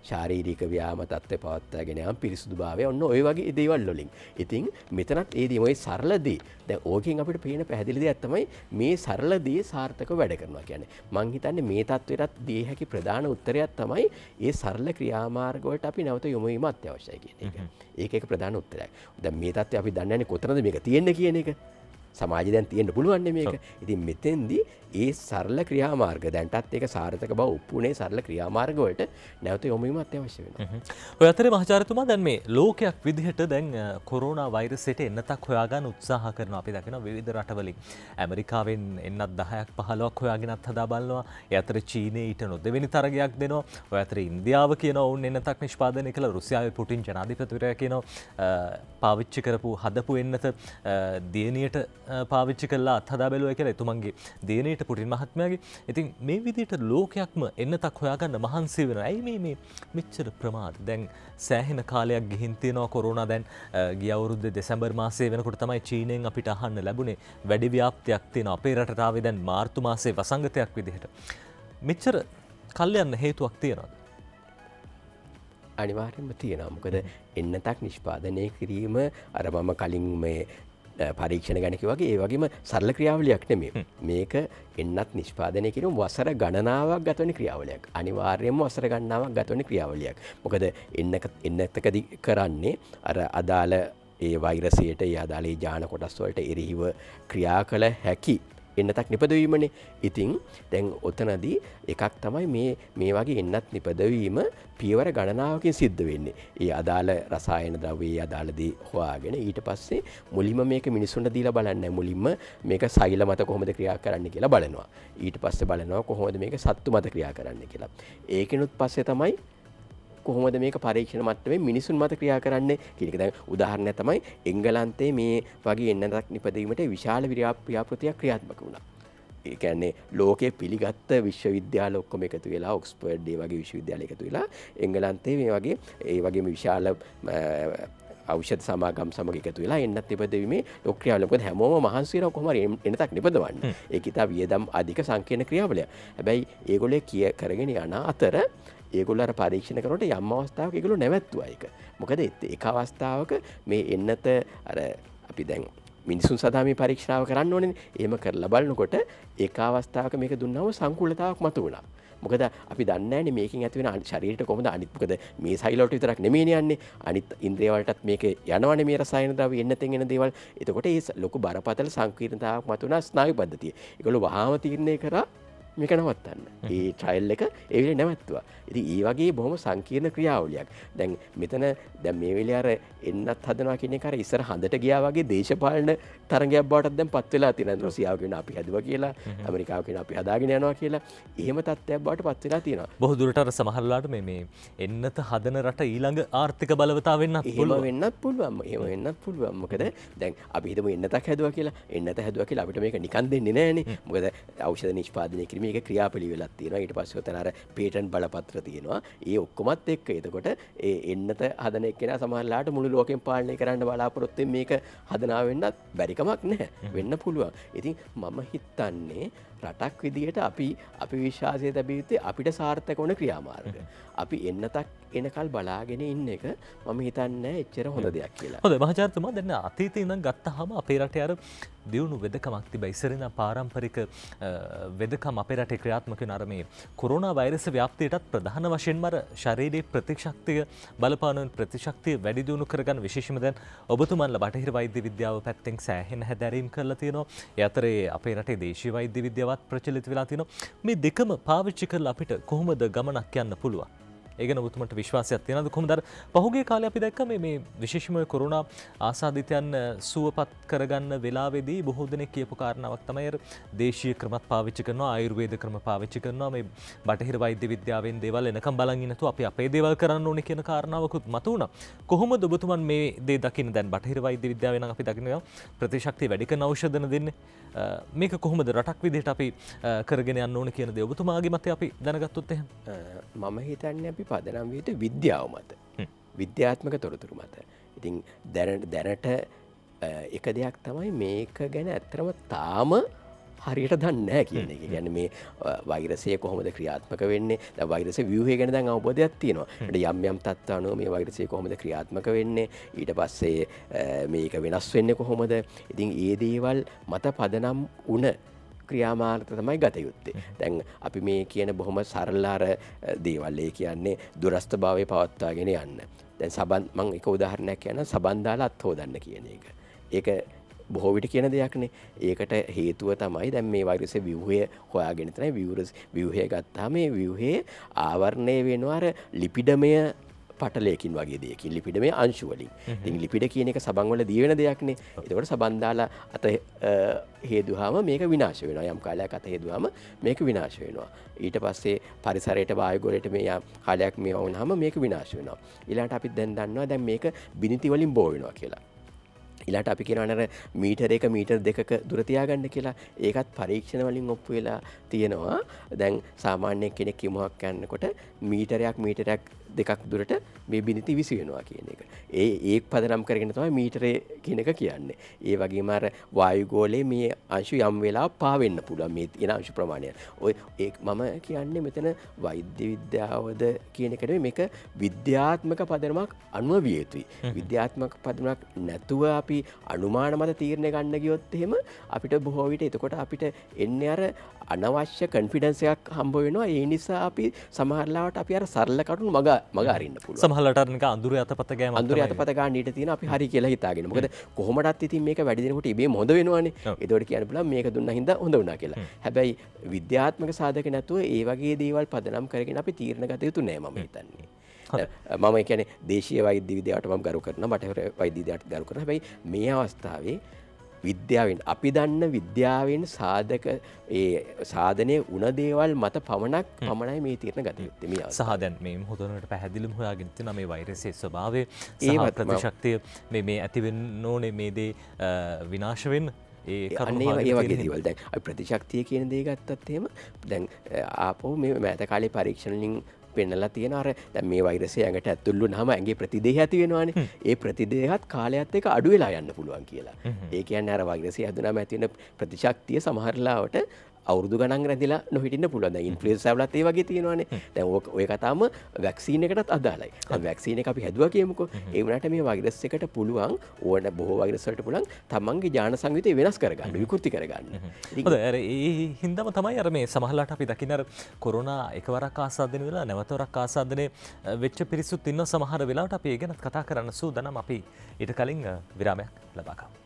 ශාරීරික ව්‍යාමතත්ව පවත්තාගෙනයම් පිරිසුදු භාවය ඔන්න ඔය වගේ දේවල්ලොලින් ඉතින් මෙතනත් ඒ පැහැදිලි ඔය සරලදී දැ ඕකින් අපිට පේන පැහැදිලිද ඇත්තමයි මේ සරලදී සාර්ථක වැඩ කරනවා කියන මංහිතන්නේ මේ තත්වරත් දිය හැකි ප්‍රධාන උත්තරයක් තමයි ඒ සරල ක්‍රියාමාර්ගොට අපි නැවත යොමීම අත්‍යවශ්‍යය කියන එක ඒක ප්‍රධාන උත්තරයක් ද මේ තත්ව අපි දන්නන්නේ කොතනද මේක තියෙන කියන එක සමාජ දැන් තියෙන්ට පුළුවන් මේක ඉතින් මෙතෙන්දි ඒ සරල ක්‍රියාමාර්ග දැන්ටත් ඒක සාර්ථක බව උප්පුනේ සරල ක්‍රියාමාර්ගවලට නැවත යොමීම අත්‍යවශ්‍ය වෙන ඔය අතර මහචාරතුමා දැන් මේ ලෝකයක් විදිහට දැන් කොරෝනා වෛරසයට එන්නතක් හොයාගන්න උත්සාහ කරන අපි දකින විවිධ රටවලින් ඇමරිකාවෙන් එන්නත් දහයක් පහලොක් හොයාගෙනත් හදා බලනවා යතර චීනය ඊට නොදවෙනි තරගයක් දෙනවා ඔය අතර ඉන්දියාව කියන ඔවුන් එන්නතක් නිෂ්පාදනය කළ රුසියාව පුටින් ජනාධිපතුරය කියනවා පාවිච්චි කරපු හදපු එන්නත දියණියට පාවිච්චි කල්ලා අත්හදා බැලුව කියල එතුමන්ගේ දේනයට පුටින් මහත්මයාගේ ඉතින් මේ විදිට ලෝකයක්ම එන්න තක් හොයාගන්න මහන්සේ වෙන ඇයි මේ මිච්චර ප්‍රමාද දැන් සෑහෙන කාලයක් ගිහින්තියනවා කොරුණ දැන් ගියවුරුද්ද දෙසැම්බර් මාසේ වෙනකොට තමයි චීනයෙන් අපිට අහන්න ලැබුණේ වැඩි ව්‍යාප්තියක් තියෙන අපේ රටාව දැන් මාර්තු මාසේ වසංගතයක් විදිහට. මෙච්චර කල්යන්න හේතුවක් තියෙනවා. අනිවාර්යෙන්ම තියෙනවා මොකද එන්නතක් නිෂ්පාදනය කිරීම අර මම කලින් මේ පරීක්ෂණ ගැනක වගේ ඒ වගේම සරල ක්‍රියාවලයක් නෙමේ මේක එන්නත් නිෂ්පාදනය කිරීම වසර ගණනාවක් ගතවන ක්‍රියාවලයක් අනිවාර්යම වසර ගන්නාවක් ගතවන ක්‍රියාවලයක් මොකද එන්නතකදි කරන්නේ අර අදාළ ඒ වෛරසයට ඒ අදාළේ ජාන කොටස්වලට එරහිව ක්‍රියා කළ හැකි එන්නතක් නිපදවීමනේ ඉතිං දැන් ඔතනදී එකක් තමයි මේ මේ වගේ එන්නත් නිපදවීම පියවර ගණනාවකින් සිද්ධ වෙන්නේ ඒ අදාළ රසායන ද්‍රවේ අදාළදී හවාගෙන ඊට පස්සේ මුලිම මේක මිනිසුන්ට දීලා බලන්න මුලින්ම මේක සයිල මත කොහොමද ක්‍රියා කරන්න කියලා බලනවා ඊට පස්සේ බලනවා කොහොමද මේක සත්තු මත ක්‍රියා කරන්න කියලා ඒකනුත් පස්සේ තමයි කොහොමද මේක පරීක්ෂණ මට්ටමේ මිනිසුන් මත ක්‍රියා කරන්න කිරික දැන් උදාහරණ තමයි එංගලන්තේ මේ වගේ එන්නදක් නිපදීමට විශාල විරාප්‍රියාපෘතියක් ක්‍රියාත්මක වුණා. ඒකන්නේ ලෝකයේ පිළිගත්ත විශ්වවිද්‍යාල ඔක්කොම එකතු වෙලා ඔක්ස්පර්ඩ්ඩේ වගේ විශ්වවිද්‍යාල එකතු වෙලා එංගලන්තේ මේ වගේ ඒ වගේ විශාල ෞෂධ සමාගම් සමග එකතු වෙලා එන්නත් තිබදීමේ ලොක්‍රියාවලකොද හැමෝම මහන්සේර කොහමර එනතක් නිපදවන්න ඒ ඉතා වියදම් අධික සංකයන ක්‍රියාවලය හැබැයි ඒගොලේ කිය කරගෙන යන අතර ඒගොල්ලර පරීක්ෂණ කරට යම් අවස්ථාවක එකගොලු නැවැත්තුව අයක මොකද එත් එක අවස්ථාවක මේ එන්නත අර අපි දැන් මිනිසුන් සදාම පරීක්ෂාව කරන්න ඕනෙන් ඒම කරලා බලන්නකොට ඒ අවස්ථාවක මේක දුන්නව සංකුලතාවක් මතු වුණා මොකද අපි දන්නන මේක ඇතිවෙන ශරීරයට කොමද අනිත්කද මේ සයිලෝට විතරක් නෙමේ යන්නේ අනිත් ඉන්ද්‍රේවලටත් මේක යනවන මේ රසායන දාව එන්නතෙන් එන දේවල් එතකොට ඒ ලොකු බරපතල සංකීර්ණතාවක් මතුවන ස්නායු පද්ධතිය එකළු වහාම තීරණය කරා මේක නවත්තන්න ඒ ට්‍රයිල් එක එවිල නැවැත්තුවා ඉති ඒ වගේ බොහොම සංකීර්ණ ක්‍රියාවලයක් දැන් මෙතන දැ මේ වෙලාර එන්නත් හදනා කියන කර ඉස්සර හඳට ගියා වගේ දේශපාලන තරගයක් බාටත් දැන් පත්වෙලා තින රසියාවගෙන අපි හැදුව කියලා ඇමරිකාවකෙන අපි හදාගෙන යනවා කියලා එහෙම තත්ත්යක් බාට පත්වෙලා තියෙන බොහදුරටර සමහරලාට මේ එන්නත හදන රට ඊළඟ ආර්ථික බලවතාවන්න හම වෙන්නත් පුළුවම එම වෙන්නත් පුළුවන්මකද දැන් අපිහිතම එන්නතක් හැදුව කියලා එන්නත හැදුව කියලා අපිට මේක නිකන් දෙන්නේ නෑන මොකද අවෂද නිෂ්පාදනය කිරීම පොඩි මේක ක්‍රියාපලි වෙලත් තියෙනවා ඊට පස්සේ තැන අර පේටන්ට් බලපත්‍ර තියෙනවා ඒ ඔක්කොමත් එක්ක එතකොට ඒ එන්නත හදන එක්කෙනා සමහරලාට මුළු ලෝකෙන් පාලනය කරන්න බලාපොරොත්තු මේක හදනා වෙන්නත් බැරිකමක් නැහැ වෙන්න පුළුවන්. ඉතින් මම හිතන්නේ රටක් විදිහට අපි අපි විශ්වාසය තැබියයුත්තේ අපිට සාර්ථක වන ක්‍රියාමාර්ග. අපි එන්නතක් එනකල් බලාගෙන ඉන්න එක මම හිතන්න එච්චර හොඳ දෙයක් කියලා හොඳ මහචාර්තමා දෙන්න අතීත ඉඳ ගත්ත හම අපේ රට අර දියුණු වෙදකමක් තිබ ඉසරෙන පාරම්පරික වෙදකම අපේ රට ක්‍රියාත්මක නරමේ කොරුණ වෛරස ව්‍යාප්තියටත් ප්‍රධාන වශයෙන් මර ශරීරයේ ප්‍රතිශක්තිය බලපානුවෙන් ප්‍රතිශක්තිය වැඩිදියුණු කරගන්න විශේෂම දැන් ඔබතුමන්ල බටහිර වෛද්‍ය විද්‍යාව පැත්තෙන් සෑහෙන හැදැරීම් කරලා තියෙනවා යතරේ අපේ රටේ දේශී වෛද්‍ය විද්‍යාව තවත් ප්‍රචලිත වෙලා තිනවා මේ දෙකම පාවිච්චි කරලා අපිට කොහොමද ගමනක් යන්න පුළුවන් ඒගන උතුමට විශ්වාසයක් තියෙනද කොමදර පහුගේ කාලය අපි දැක්ක මේ විශේෂමය කොරුණ ආසාධිතයන් සුවපත් කරගන්න වෙලාවෙදී බොහෝ දෙනෙක් කියපු කාරණාවක් තමයිර දේශය ක්‍රමත් පාවිච්චි කරනවා අයුර්වේද ක්‍රම පාවිච්චි කරනවා මේ බටහිර වෛද්‍ය විද්‍යාවෙන් දේවල් එනකම් බලගන්නතු අපි අපේ දේවල් කරන්න ඕනි කියන කාරණාවකුත් මතුවුණ කොහොම දොබතුමන් මේ දේ දකින දැන් බටහිර වෛද්‍ය විද්‍යාවෙන අපි දකිනවා ප්‍රතිශක්ති වැඩික නෞෂධන දෙන්න මේක කොහොමද රටක් විදිහට අපි කරගෙන යන්න ඕන කියන දේ ඔබතුමාගේ මත අපි දැනගත්තොත් එහෙම මම හිතන්නේ අපි පදනම් වීට විද්‍යාව මත විද්‍යාත්මක තොරතුරු මත ඉතින් දැනට දැනට එක දෙයක් තමයි මේක ගැන ඇත්තරම තාම හරියට දන්නෑ කියන එක ගැන මේ වෛරසය කොහොමද ක්‍රියාත්මක වෙන්නේ වෛරස වියහේ ගැන දැන් අවබෝධයක් තියෙනවාට යම් යම් තත්වානෝ මේ වෛරසය කොහොමද ක්‍රියාත්මක වෙන්නේ ඊට පස්සේ මේක වෙනස් වෙන්න කොහොමද ඉතින් ඒ දේවල් මත පදනම් වන ක්‍රියාමාර්ත තමයි ගත යුත්තේ. දැන් අපි මේ කියන බොහොම සරල්ලාර දේවල්ලේ කියන්නේ දුරස්ථ භාවය පවත්වාගෙන යන්න. දැන් සබන් මං එක උදාහරණයක් කියන සබන්ධාලත් හෝදන්න කියන එක. ඒක බොහෝවිට කියන දෙයක්නේ ඒකට හේතුව තමයි දැන් මේ වරිස විවහය හොයාගෙනතන විවරස් විවහය ගත්තා මේ විවහේ ආවරණය වෙනවාර ලිපිඩමය පටලයකින් වගේ දෙයකින් ලිපිට මේ අංශුවලින් තින් ලිපිට කියන එක සබංවල දීවෙන දෙයක්නේ එතකොට සබන්ධාල අත හේදුහාම මේක විනාශ වෙන යම් කාලයක් අත හේදවාම මේක විනාශ වෙනවා ඊට පස්සේ පරිසරයට වායගොලට මේ කාලයක් මේ ඔවුන්හම මේක විනාශ වෙනවා ඉලාට අපිත් දැන් දන්නවා දැන් මේක බිනිතිවලින් බෝවෙනවා කියලා ඉලාට අපි කෙනනර මීටර එක මීටර් දෙකක දුරතියාගන්න කියලා ඒකත් පරීක්ෂණ වලින් ඔප්පු වෙලා තියෙනවා දැන් සාමාන්‍යය කෙනෙක් කිමහක් යන්නකොට මීටරයක් මීටරයක් දෙකක් දුරට මේ බිනිති විසි වෙනවා කියන එක. ඒ ඒ පදනම් කරගෙන තමයි මීටරය කියනක කියන්නේ. ඒ වගේ මර වායුගෝලේ මේ අංශු යම් වෙලා පාවෙන්න පුළුවන් මේ එන අංශු ප්‍රමාණය. ඔය මම කියන්නේ මෙතන වෛද්‍ය විද්‍යාවද කියනකට මේක විද්‍යාත්මක පදනමක් අනුව විය යුතුයි. විද්‍යාත්මක පදමක් නැතුව අපි අනුමාන මත තීරණ ගන්න ගියොත් එහෙම අපිට බොහෝවිට එතකොට අපිට එන්න අර අනවශ්‍ය කන්ෆිඩන්සයක් හම්බ වෙනවා ඒ නිසා අපි සමහරලාට අපි අර සරලකටු මග මග අරන්න පුළ සහලටනක අඳුර අතපතගේ අඳුර අතපත ගන්නට තියෙන අපි හරි කියලා හිතාගෙන මොකද කොහොමටත් ඉතින් මේක වැඩිදිනකොට ඉබේ හොඳ වෙනවානේ එතකොට කියන්න පුළුවන් මේක දුන්න හින්දා හොඳ වුණා කියලා හැබැයි විද්‍යාත්මක සාධක නැතුව ඒ වගේ දේවල් පදනම් කරගෙන අපි තීරණ ගත යුතු නෑ මම හිතන්නේ මම එකන දේශය වෛද්‍ය විද්‍යාවට ම ගරු කරන මට වෛද්‍යයට ගරු කරන හැයි මේ අවස්ථාවේ විද්‍යාවෙන් අපි දන්න විද්‍යාවෙන් සාධක සාධනය උන දේවල් මත පමණක් පමණයි මේ තීරණ ගතයුත්තම සාදැන් මේ හොදනට පැහැදිලිම් හොයාගෙනති නමේ වෛරසේ ස්වභාවය ඒ ප්‍රතිශක්තිය මේ ඇතිවෙන්න ඕනේ මේදේ විනාශවෙන් ඒන්නේ ඒ වගේ දවල් දැන් ප්‍රතිශක්තිය කියන දේ ගත්තත්තේම දැන් ආපෝ මේ මෑත කාලේ පරීක්ෂණලින් පෙන්නලා තියෙන අර දැ මේ වෛරසය ඇඟට ඇතුල්ලු නම ඇගේ ප්‍රතිදේ ඇති වෙනවාන ඒ ප්‍රතිදේහත් කාලයත් එක අඩු වෙලා යන්න පුළුවන් කියලා ඒක අන්න අර වෛරසය හදනම ඇතින ප්‍රතිශක්තිය සමහරලාවට අවුරදු ගණන් රැදිලා නොහිටන්න පුළද ඉන්පලේස් ලත් ඒ වගේ තියෙනවාන දැ ඔය කතාම වැක්සිීන එකටත් අදාලයි වැක්සිීන අපි හැදුව කියමුකෝ ඒවනට මේ වගරස් එකට පුළුවන් ඕන බොහෝ වගරසට පුළන් තමන්ගේ ජාන සංවිතය වෙනස් කරගන්න විකෘති කරගන්න ඒ හින්දම තමයි අර මේ සමහල්ලාට අපි දකිනර කොරුණා එකවරක් ආසාධන වෙලා නැවතවරක් ආසාධනය වෙච්ච පිරිසුත් ඉන්න සමහර වෙලාට අපේ ගැනත් කතා කරන්න සූ දනම් අපි ඉට කලින් විරාමයක් ලබාකම්.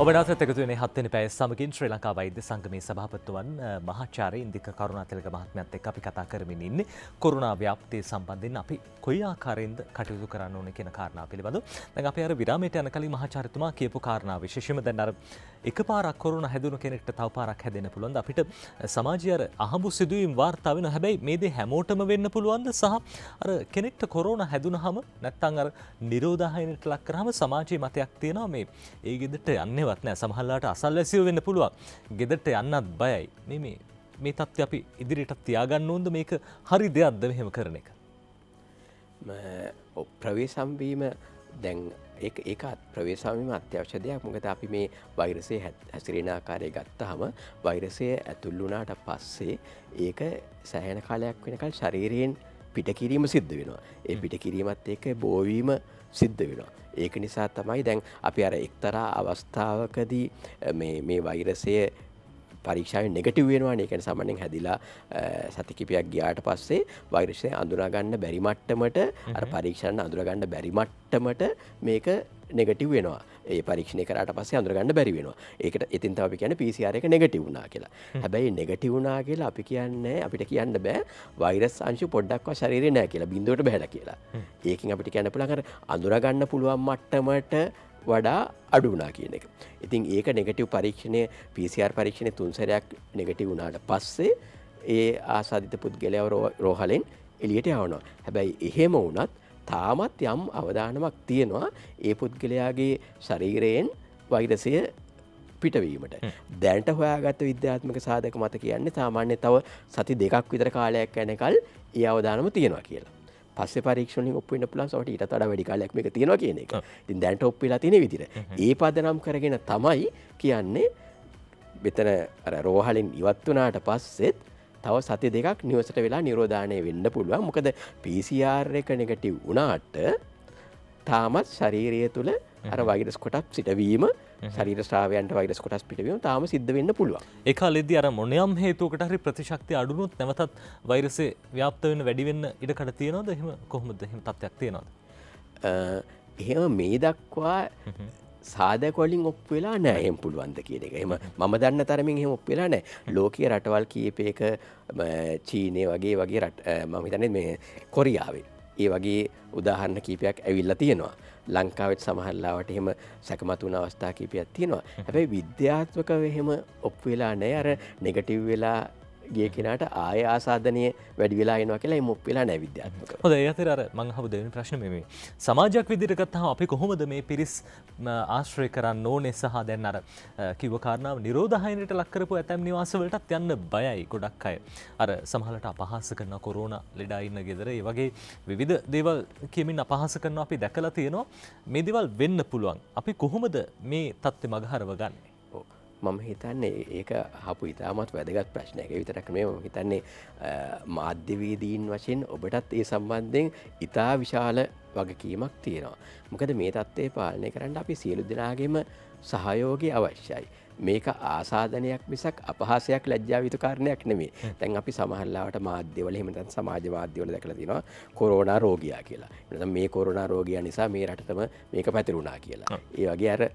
ඔබනතත් එකතුනේ හත්වෙන පැය සමගින් ශ්‍රී ලංකා වෛද්‍ය සංගමේ සභාපතිතුමන් මහාචාර්ය ඉන්දික කරුණාතිලක මහත්මයාත් එක්ක අපි කතා කරමින් ඉන්නේ කොරෝනා ව්‍යාප්තිය සම්බන්ධයෙන් අපි කොයි ආකාරයෙන්ද කටයුතු කරන්න ඕනේ කියන කාරණා පිළිබඳව. දැන් අපි අර විරාමයට යන කලින් මහාචාර්යතුමා කියපු කාරණා විශේෂයෙන්ම දැන් අර එකපාරක් කොරෝනා හැදුණු කෙනෙක්ට තව පාරක් හැදෙන්න පුළුවන්ද? අපිට සමාජයේ අර අහඹු සිදුවීම් වාර්තා වෙනවා. හැබැයි මේ දේ හැමෝටම වෙන්න පුළුවන්ද? සහ අර කෙනෙක්ට කොරෝනා හැදුනහම නැත්නම් අර නිරෝධායනයට ලක් කරාම සමාජයේ මතයක් තියෙනවා මේ ඒ ගෙදරට යන්නේ සැකවත් නෑ සමහල්ලාට අසල්වැසියෝ වෙන්න පුළුවන් ගෙදරට යන්නත් බයයි මේ මේ මේ තත්ත්වය අපි ඉදිරියට තියාගන්න ඕන්ද මේක හරි දෙයක්ද මෙහෙම කරන එක ප්‍රවේශම්වීම දැන් ඒකත් ප්‍රවේශමීම අත්‍යවශ්‍ය දෙයක් මොකද අපි මේ වෛරසය හැසිරෙන ආකාරය ගත්තහම වෛරසය ඇතුල් වුණාට පස්සේ ඒක සැහැන කාලයක් වෙනකල් ශරීරයෙන් පිටකිරීම සිද්ධ වෙනවා ඒ පිටකිරීමත් ඒක බෝවීම සිද්ධ වෙනවා ඒක නිසා තමයි දැන් අපි අර එක්තරා අවස්ථාවකදී මේ වෛරසය පරීක්ෂාව නෙගටව වෙනවා ඒකන සමනෙන් හැදිලා සතිකිපයක් ගියාට පස්සේ වෛරෂය අඳුනාගන්න බැරිමට්ටමට අර පරීක්ෂණ අඳුරගන්න බැරිමට්ටමට මේක නෙගටව වෙනවා ඒ පරීක්ෂණ කරට පස්සේ අඳුරගන්න බැරි වෙනවා ඒකට ඉතින් තව කියන පිසිර එක නෙගටව වුණා කියලා හැබැයි නෙගටව වුණා කියලා අපි කියන්නේ අපිට කියන්න බෑ වෛරස් අංශු පොඩ්ඩක්ව ශරීරය නෑ කියලා බින්දුවට බැහැල කියලා ඒකින් අපිට කියන්න පුළඟර අඳුරගන්න පුළුවන් මට්ටමට වඩා අඩුනා කියන එක. ඉතින් ඒක නෙගටව් පරීක්ෂණය පිසිR පරීක්ෂණය තුන්සරයක් නෙගටි වුණාට පස්සේ ඒ ආසාධිත පුද්ගලයව රෝහලෙන් එලියට යවනවා. හැබැයි එහෙම වනත් තාමත් යම් අවධානමක් තියෙනවා ඒ පුද්ගලයාගේ ශරීරයෙන් වෛරසය පිටවීමට දැන්ට හොයාගත විද්‍යාත්මක සාධක මත කියන්නේ සාමාන්‍ය තව සති දෙකක් විතර කාලයක් ඇනකල් ඒ අවධානම තියෙනවා කියලා. පස්ස පරීක්ෂණින් ඔප්පු වෙන පුළුවන් සවට ඊට වඩා වැඩි කාලයක් මේක තියෙනවා කියන එක. ඉතින් දැන්ට ඔප්පු වෙලා තියෙන විදිහට. ඒ පදනම් කරගෙන තමයි කියන්නේ මෙතන අර රෝහලෙන් ඉවත් වුණාට පස්සෙත් තව සති දෙකක් නිවසට වෙලා නිරෝධානය වෙන්න පුළුවන්. මොකද PCR එක නෙගටිව් වුණාට තාමත් ශරීරය තුළ අර වෛරස් කොටක් සිටවීම සරීර ශ්‍රාවයන්ට වෛරස් කොටස් පිටවීම තාම සිද්ධ වෙන්න පුළුවන් එක ලෙදදි අර මොනයම් හේතුවකට හරි ප්‍රතිශක්ති අඩුනුත් නැවතත් වෛරසේ ව්‍යාප්ත වෙන වැඩිවෙන්න ඉඩකට තියෙනවද එහෙම කොහොමද එහෙම තත්යක් තියෙනවද එහෙම මේ දක්වා සාදකොලින් ඔප් වෙලා නෑහෙම පුළුවන්ද කියන එක එම මම දන්න තරමින් එහෙම ඔප් වෙලා නෑ ලෝකයේ රටවල් කියපයක චීනය වගේ වගේ රට මම හිතන මේ කොරියාවේ ඒ වගේ උදාහරණ කීපයක් ඇවිල්ලා තියෙනවා ලංකාවට සමහල්ලාවට එහෙම සැකමතුන අවස්ථා කීපයක් තියෙනවා. හැබැයි විද්‍යාත්මකව එහෙම ඔප් වෙලා නෑ අර නෙගටිව් වෙලා ගිය කෙනට ආය ආසාධනය වැඩි වෙලා එනවා කියලා මුක් වෙලා නැවිද්‍යාත්මක හොද අතර අර මංහව දෙන ප්‍රශ්න මේ සමාජයක් විදිරකත්හම අපි කොහොමද මේ පිරිස් ආශ්‍රය කරන්න ඕනෙ සහ දැන් අර කිවකාරණාව නිරෝධහයිනයට ලක්කරපු ඇතැම් නිවාසවලටත් යන්න බයයි ගොඩක් අය අර සමහලට අපහස කරන කොරෝණ ලෙඩාඉන්න ගෙදර ඒ වගේ විවිධ දේවල් කියමින් අපහස කරන අපි දැකලා තියෙනවා මේ දෙවල් වෙන්න පුළුවන් අපි කොහොමද මේ තත්ත්ව මගහරව ගන්නේ මම හිතන්නේ ඒක හපු ඉතාමත් වැදගත් ප්‍රශ්නයක විතරක් මේ ම හිතන්නේ මාධ්‍යවේදීන් වශයෙන් ඔබටත් ඒ සම්බන්ධයෙන් ඉතා විශාල වගකීමක් තියෙනවා. මොකද මේ තත්ත්වය පාලනය කරන්න අපි සියලු දෙනාගේම සහයෝගය අවශ්‍යයි. මේක ආසාධනයක් මිසක් අපහසයක් ලැජ්ජාවිතු කාරණයක් නෙමේ තැන් අපි සමහල්ලාට මාධ්‍යවල හෙමතත් සමාජවාද්‍යවල දැකල තිනවා කොරෝනා රෝගයා කියලා මේ කොරුණා රෝගය නිසා මේ රටතම මේක පැතිරුණා කියලා. ඒ වගේ අර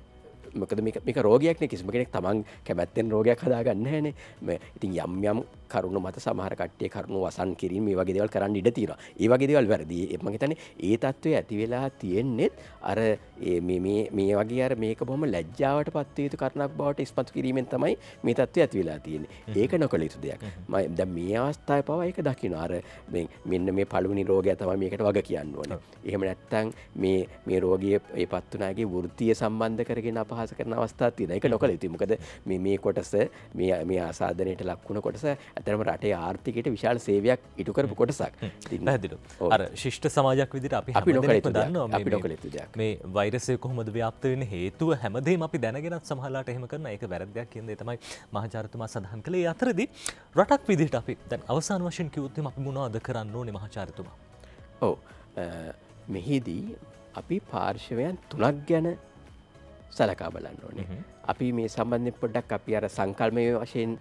මකද මේක රෝගයක් කිසිම කෙනෙක් තමන් කැමැත්තෙන් රෝගයක් හදාගන්න හැනේ ඉතින් යම් යම් කරුණු මත සමහර කට්ටේ කරුණු වසන් කිරීම මේ වගේ දේවල් කරන්න ඉඩ තියෙනවා. ඒ වගේ දේවල් වැරදි. මම හිතන්නේ ඒ తত্ত্বය ඇති වෙලා තියෙන්නේත් අර මේ වගේ අර මේක බොහොම ලැජ්ජාවට පත්ව යුතු කරණක් බවට ඉස්මතු කිරීමෙන් තමයි මේ తত্ত্বය ඇති වෙලා තියෙන්නේ. ඒක නොකළ යුතු දෙයක්. මම දැන් මේ අවස්ථාවේ පවා ඒක දකින්න අර මෙන්න මේ පළවෙනි රෝගය තමයි මේකට වග කියන්න ඕනේ. එහෙම නැත්නම් මේ මේ රෝගිය ඒ පත් වනාගේ වෘත්තිය සම්බන්ධ කරගෙන අපහස කරන අවස්ථා තියෙන එක නොකළ යුතු. මොකද මේ මේ කොටස මේ මේ ආසාදනයට ලක්වුණ කොටස ඇතරම රටේ ආර්ථිකයට විශාල සේවයක් ඉටු කරපු කොටසක් තින්න ඇදිරු අර ශිෂ්ට සමාජක් විදිර අපි අපි නොකලතු දන්න අපි නොකලතු දෙයක් මේ වෛරසය කොහොමද ව්‍යාප්ත වෙන හේතුව හැමදේම අපි දැනගෙනත් සමහලාට එහෙම කරන ඒක වැරද්දයක් කියන්නේ තමයි මහාචාර්යතුමා සඳහන් කළේ අතරදී රටක් විදිහට අපි දැන් අවසාන වශයෙන් කිව්වොත් අපි මොනවද කරන්න ඕනේ මහාචාර්යතුමා ඔව් මෙහිදී අපි පාර්ශවයන් තුනක් ගැන සලකා බලන්න ඕනේ. අපි මේ සම්බන්ධය පොඩ්ඩක් අපි අර සංකල්මය වශයෙන්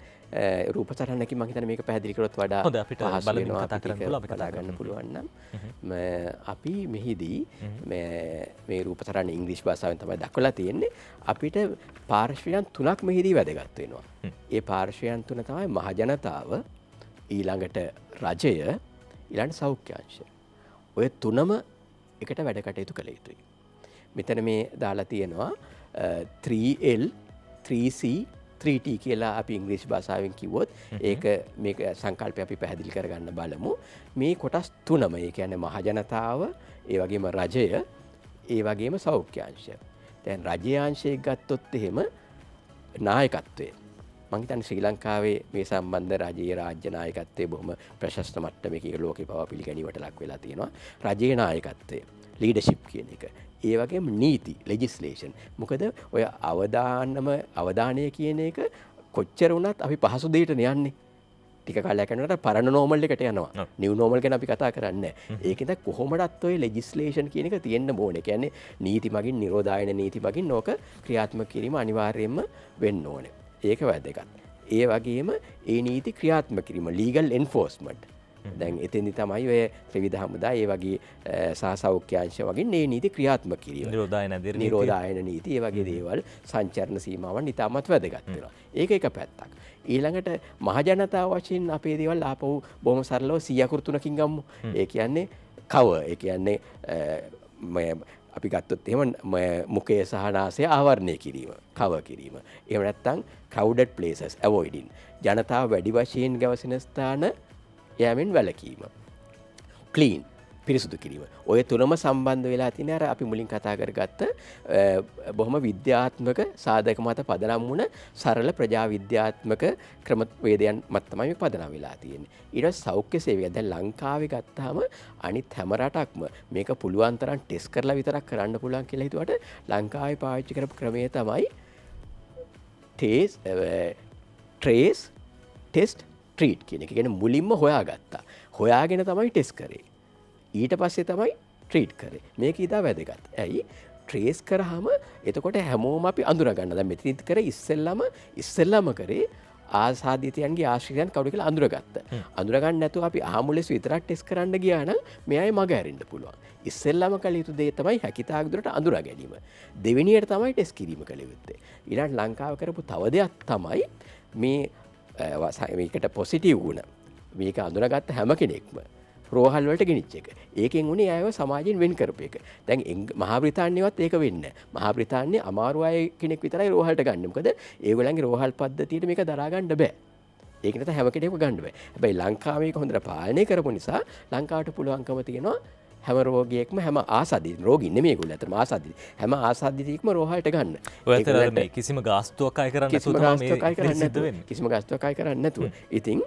රූප සටහනකි මහිතන මේක පැදිලිකරොත් වඩා හොඳ අපිට බලාගන්න පුළුවන්නම් අපි මෙහිදී මේ රූප සරණ ඉංග්‍රිස් භාසාවෙන් තමයි දක්වලා තියෙන්නේ අපිට පාර්ශ්වයන් තුනක් මෙහිදී වැදගත්වෙනවා ඒ පාර්ශ්වයන් තුන තමයි මහජනතාව ඊළඟට රජය ඉලන්ට සෞඛ්‍යංශ ඔය තුනම එකට වැඩකටයුතු කළ යුතුයි මෙතන මේ දාලා තියෙනවා 3L 3C 3T කියලා අපි ඉංග්‍රීස් භාසාාවෙන් කිවොත් ඒක මේ සංකල්පය අපි පැහැදිලි කරගන්න බලමු මේ කොටස් තුනම ඒ ඇන මහජනතාව ඒ වගේම රජය ඒ වගේම සෞඛ්‍යංශය තැන් රජයාංශය ගත්තොත් එහෙම නායකත්වය මංහිතන් ශ්‍රී ලංකාවේ මේ සම්බන්ධ රජයේ රාජ්‍යනායකත්තේ බොහම ප්‍රශස්ත මට්ටමක ලෝක පව පිළිගැනීමට ලක් වෙලා තියෙනවා රජයනායකත්තය ලීඩශිප් කියන එක ඒ වගේම නීති ලෙජිස්ලේෂන් මොකද ඔය අවධානම අවධානය කියන එක කොච්චර වුණත් අපි පහසු දෙයට යන්නේ ටික කලයකනට පරණ නෝමල් එකට යනවා නිව නෝමල් ගැන අපි කතා කරන්න ඒකෙද කොහොමටත් ඔය ලෙජිස්ලේෂන් කියනක තියෙන්න බෝන කියන්නේ නීති මගින් නිරෝධායන නීති මගින් නෝක ක්‍රියාත්ම කිරීම අනිවාර්යෙන්ම වෙන්න ඕන ඒක වැදගත් ඒ වගේම ඒ නීති ක්‍රියාත්ම කිරීම ලීගල් එන්ෆෝස්මට් දැන් එතෙදි තමයි ඔය ත්‍රවිධ හමුදා ඒ වගේ සාසෞඛ්‍යංශ වගේ ඒ නීති ක්‍රියාත්ම කිරීම නිරෝධායන නිරෝධායන නීති ඒ වගේ දේවල් සංචරණ සීමාවන් ඉතාමත් වැදගත්වෙනවා ඒක එක පැත්තක්. ඊළඟට මහජනතාව වශයෙන් අපේ දේවල් ආපව් බොහම සරලෝ සියකෘතුනකින් ගම්ම ඒ කියන්නේ කව ඒ කියන්නේ අපි ගත්තොත් එම මොකේ සහනාසය ආවරණය කිරීම කව කිරීම. එම නැත්තං කවඩ පලේසස් ඇවෝයිඩින් ජනතාව වැඩි වශයෙන් ගැවසෙන ස්ථාන යෑමෙන් වැලකීම. කලීන් පිරිසුදු කිරීම ඔය තුළම සම්බන්ධ වෙලා තින අර අපි මුලින් කතා කරගත්ත බොහොම විද්‍යාත්මක සාධක මත පදනම් වුණ සරල ප්‍රජා විද්‍යාත්මක ක්‍රමවේදයන් මත්තමයි පදනම් වෙලා තියෙන. ඉට සෞඛ්‍ය සේවය දැ ලංකාව ගත්තාම අනිත් හැමරටක්ම මේක පුළුවන්තරන් ටෙස් කරලා විතරක් කරන්න පුළන් කෙලෙහිතුවට ලංකාව පාච්චි කරපු ක්‍රමය තමයි ටේස් ට්‍රේස් ටෙස්ට ට්‍රීට් කියන එක ගැන මුලින්ම හොයාගත්තා හොයාගෙන තමයි ටෙස් කරේ ඊට පස්සේ තමයි ට්‍රීට් කරේ මේක ඉතා වැදගත් ඇයි ට්‍රේස් කරහම එතකොට හැමෝම අපි අඳුරගන්න ද මෙතිරිත් කර ඉස්සෙල්ලම ඉස්සෙල්ලම කරේ ආසාධීතයන්ගේ ආශ්‍රයන් කවුඩිකල අඳුරගත්ත අඳුරගන්න නැතු අපි ආමුලෙස් විතරක් ටෙස් කරන්න ගියාන මෙයයි මග ඇරෙන්ට පුළුවන් ඉස්සෙල්ලම කළ යුතු දේ තමයි හැකිතාගදුරට අඳුර ගැනීම දෙවිනියට තමයි ටෙස් කිරීම කළ යුත්තේ ඉරන් ලංකාව කරපු තවදයක් තමයි මේ මේකට පොසිටව් වුණ මේක අඳුනගත්ත හැම කෙනෙක්ම රෝහල්වලට ගෙනනිච්ච එක ඒකෙන් වුණේ අයව සමාජයෙන් වෙන් කරපය එක දැන් මහාප්‍රතාන්නයවත් ඒක වෙන්න මහාප්‍රතාන්නේ අමාරුවය කෙනෙක් විතරයි රෝහල්ට ගන්නමකද ඒගලන්ගේ රෝහල් පද්ධතියට මේක දරාගණ්ඩ බෑ ඒකනත හැමකෙනෙක ගණ්ඩුව හැබයි ලංකාවේ හොඳට පාලනය කරපු නිසා ලංකාවට පුළුවන්කම තියෙනවා හැම රෝගයෙක්ම හැම ආසාධී රෝගී නෙමේකුල ඇතම ආසාධී හැම ආසාධීකම රෝහල්ට ගන්න ඔය කිසිම ගාස්තුවකය කරන්න ගාස්තුකයි කරන්න කිසිම ගස්තුවකයි කරන්න නැතුව ඉතින්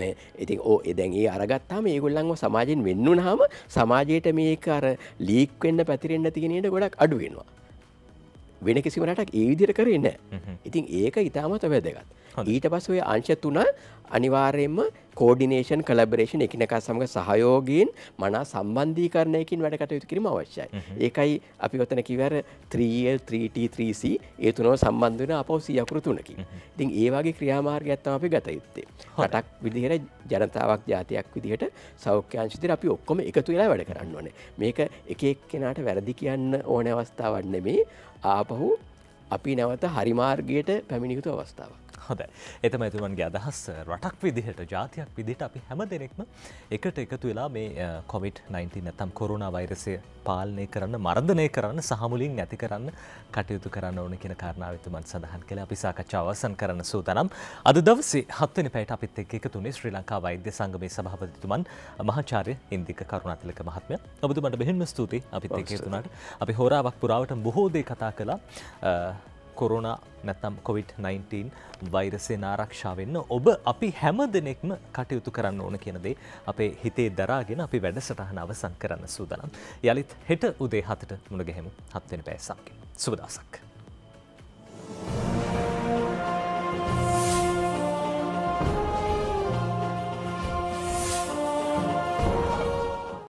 මේ ඉතින් ඕ එදැන්ගේ අරගත්තාම ඒගොල්ලන්ව සමාජෙන් වෙන්නුනාම සමාජයට මේක අර ලීක්වෙන්න පැතිරෙන්න්න තිගෙනට ගොඩක් අඩුවෙනවා වෙන කිසිම රටක් ඒ විදිර කරන්න ඉතින් ඒක ඉතාමත වැදගත් ඊට පස් ඔය අංශතුන අනිවාර්යෙන්ම කෝඩිනේෂන් කලබරේෂන් එකනක සමඟ සහයෝගයෙන් මනා සම්බන්ධී කරණයකින් වැඩකටයුතු කිරීම අවශ්‍යයි ඒකයි අපි ගොතන කිවර 3L3T3C ඒ තුනව සම්බන්ධන අපවසී යකුරු තුනකින් ඉතින් ඒවාගේ ක්‍රියාමාර්ග ඇත්තම අපි ගත යුත්තේ හටක් විදිහර ජනතාවක් ජාතියක් විදිහට සෞඛ්‍යංශිතර අපි ඔක්කොම එකතු වෙලා වැඩ කරන්න ඕනේ මේක එකක් කෙනාට වැරදි කියන්න ඕන අවස්ථාවන්න මේ ආපහු අපි නැවත හරිමාර්ගයට පැමිණියුතු අවස්ථාවක්. හොඳ එතම ඇතුමන්ගේ අදහස් රටක් විදිහට ජාතියක් විදිට අපි හැම දෙනෙක්ම එකට එකතු වෙලා මේ කොමිට් 19 නැතම් කොරුණ වෛරසය පාලනය කරන්න මර්ධනය කරන්න සහමුලින් නැති කරන්න කටයුතු කරන්න ඕන කියෙන කාරණාවතුමන් සඳහන් කළ අපි සාකච්ඡාවසන් කරන සූතනම් අද දවසේ හත්වනි පැයට අපිත් එක් එකතුනේ ශ්‍රී ලංකා වෛද්‍ය සංගමේ සභහපතිතුමන් මහාචාරය ඉන්දික කරුණාතිලක මහත්මය ඔබතුමට බෙහෙම ස්තුති අපිත් එකතුනට අපි හෝරාවක් පුරාවට බොහෝදේ කතා කලා කොරුණ නැතම් කොවිD-19 වෛරසෙන් ආරක්ෂාවෙන්න ඔබ අපි හැම දෙනෙක්ම කටයුතු කරන්න ඕන කියනදේ අපේ හිතේ දරාගෙන අපි වැඩසටහන අවසන් කරන්න සූදනම්. යළිත් හෙට උදේ හතට මුණගැහෙමු හත්වෙන පෑසක්කින්. සුබදසක්.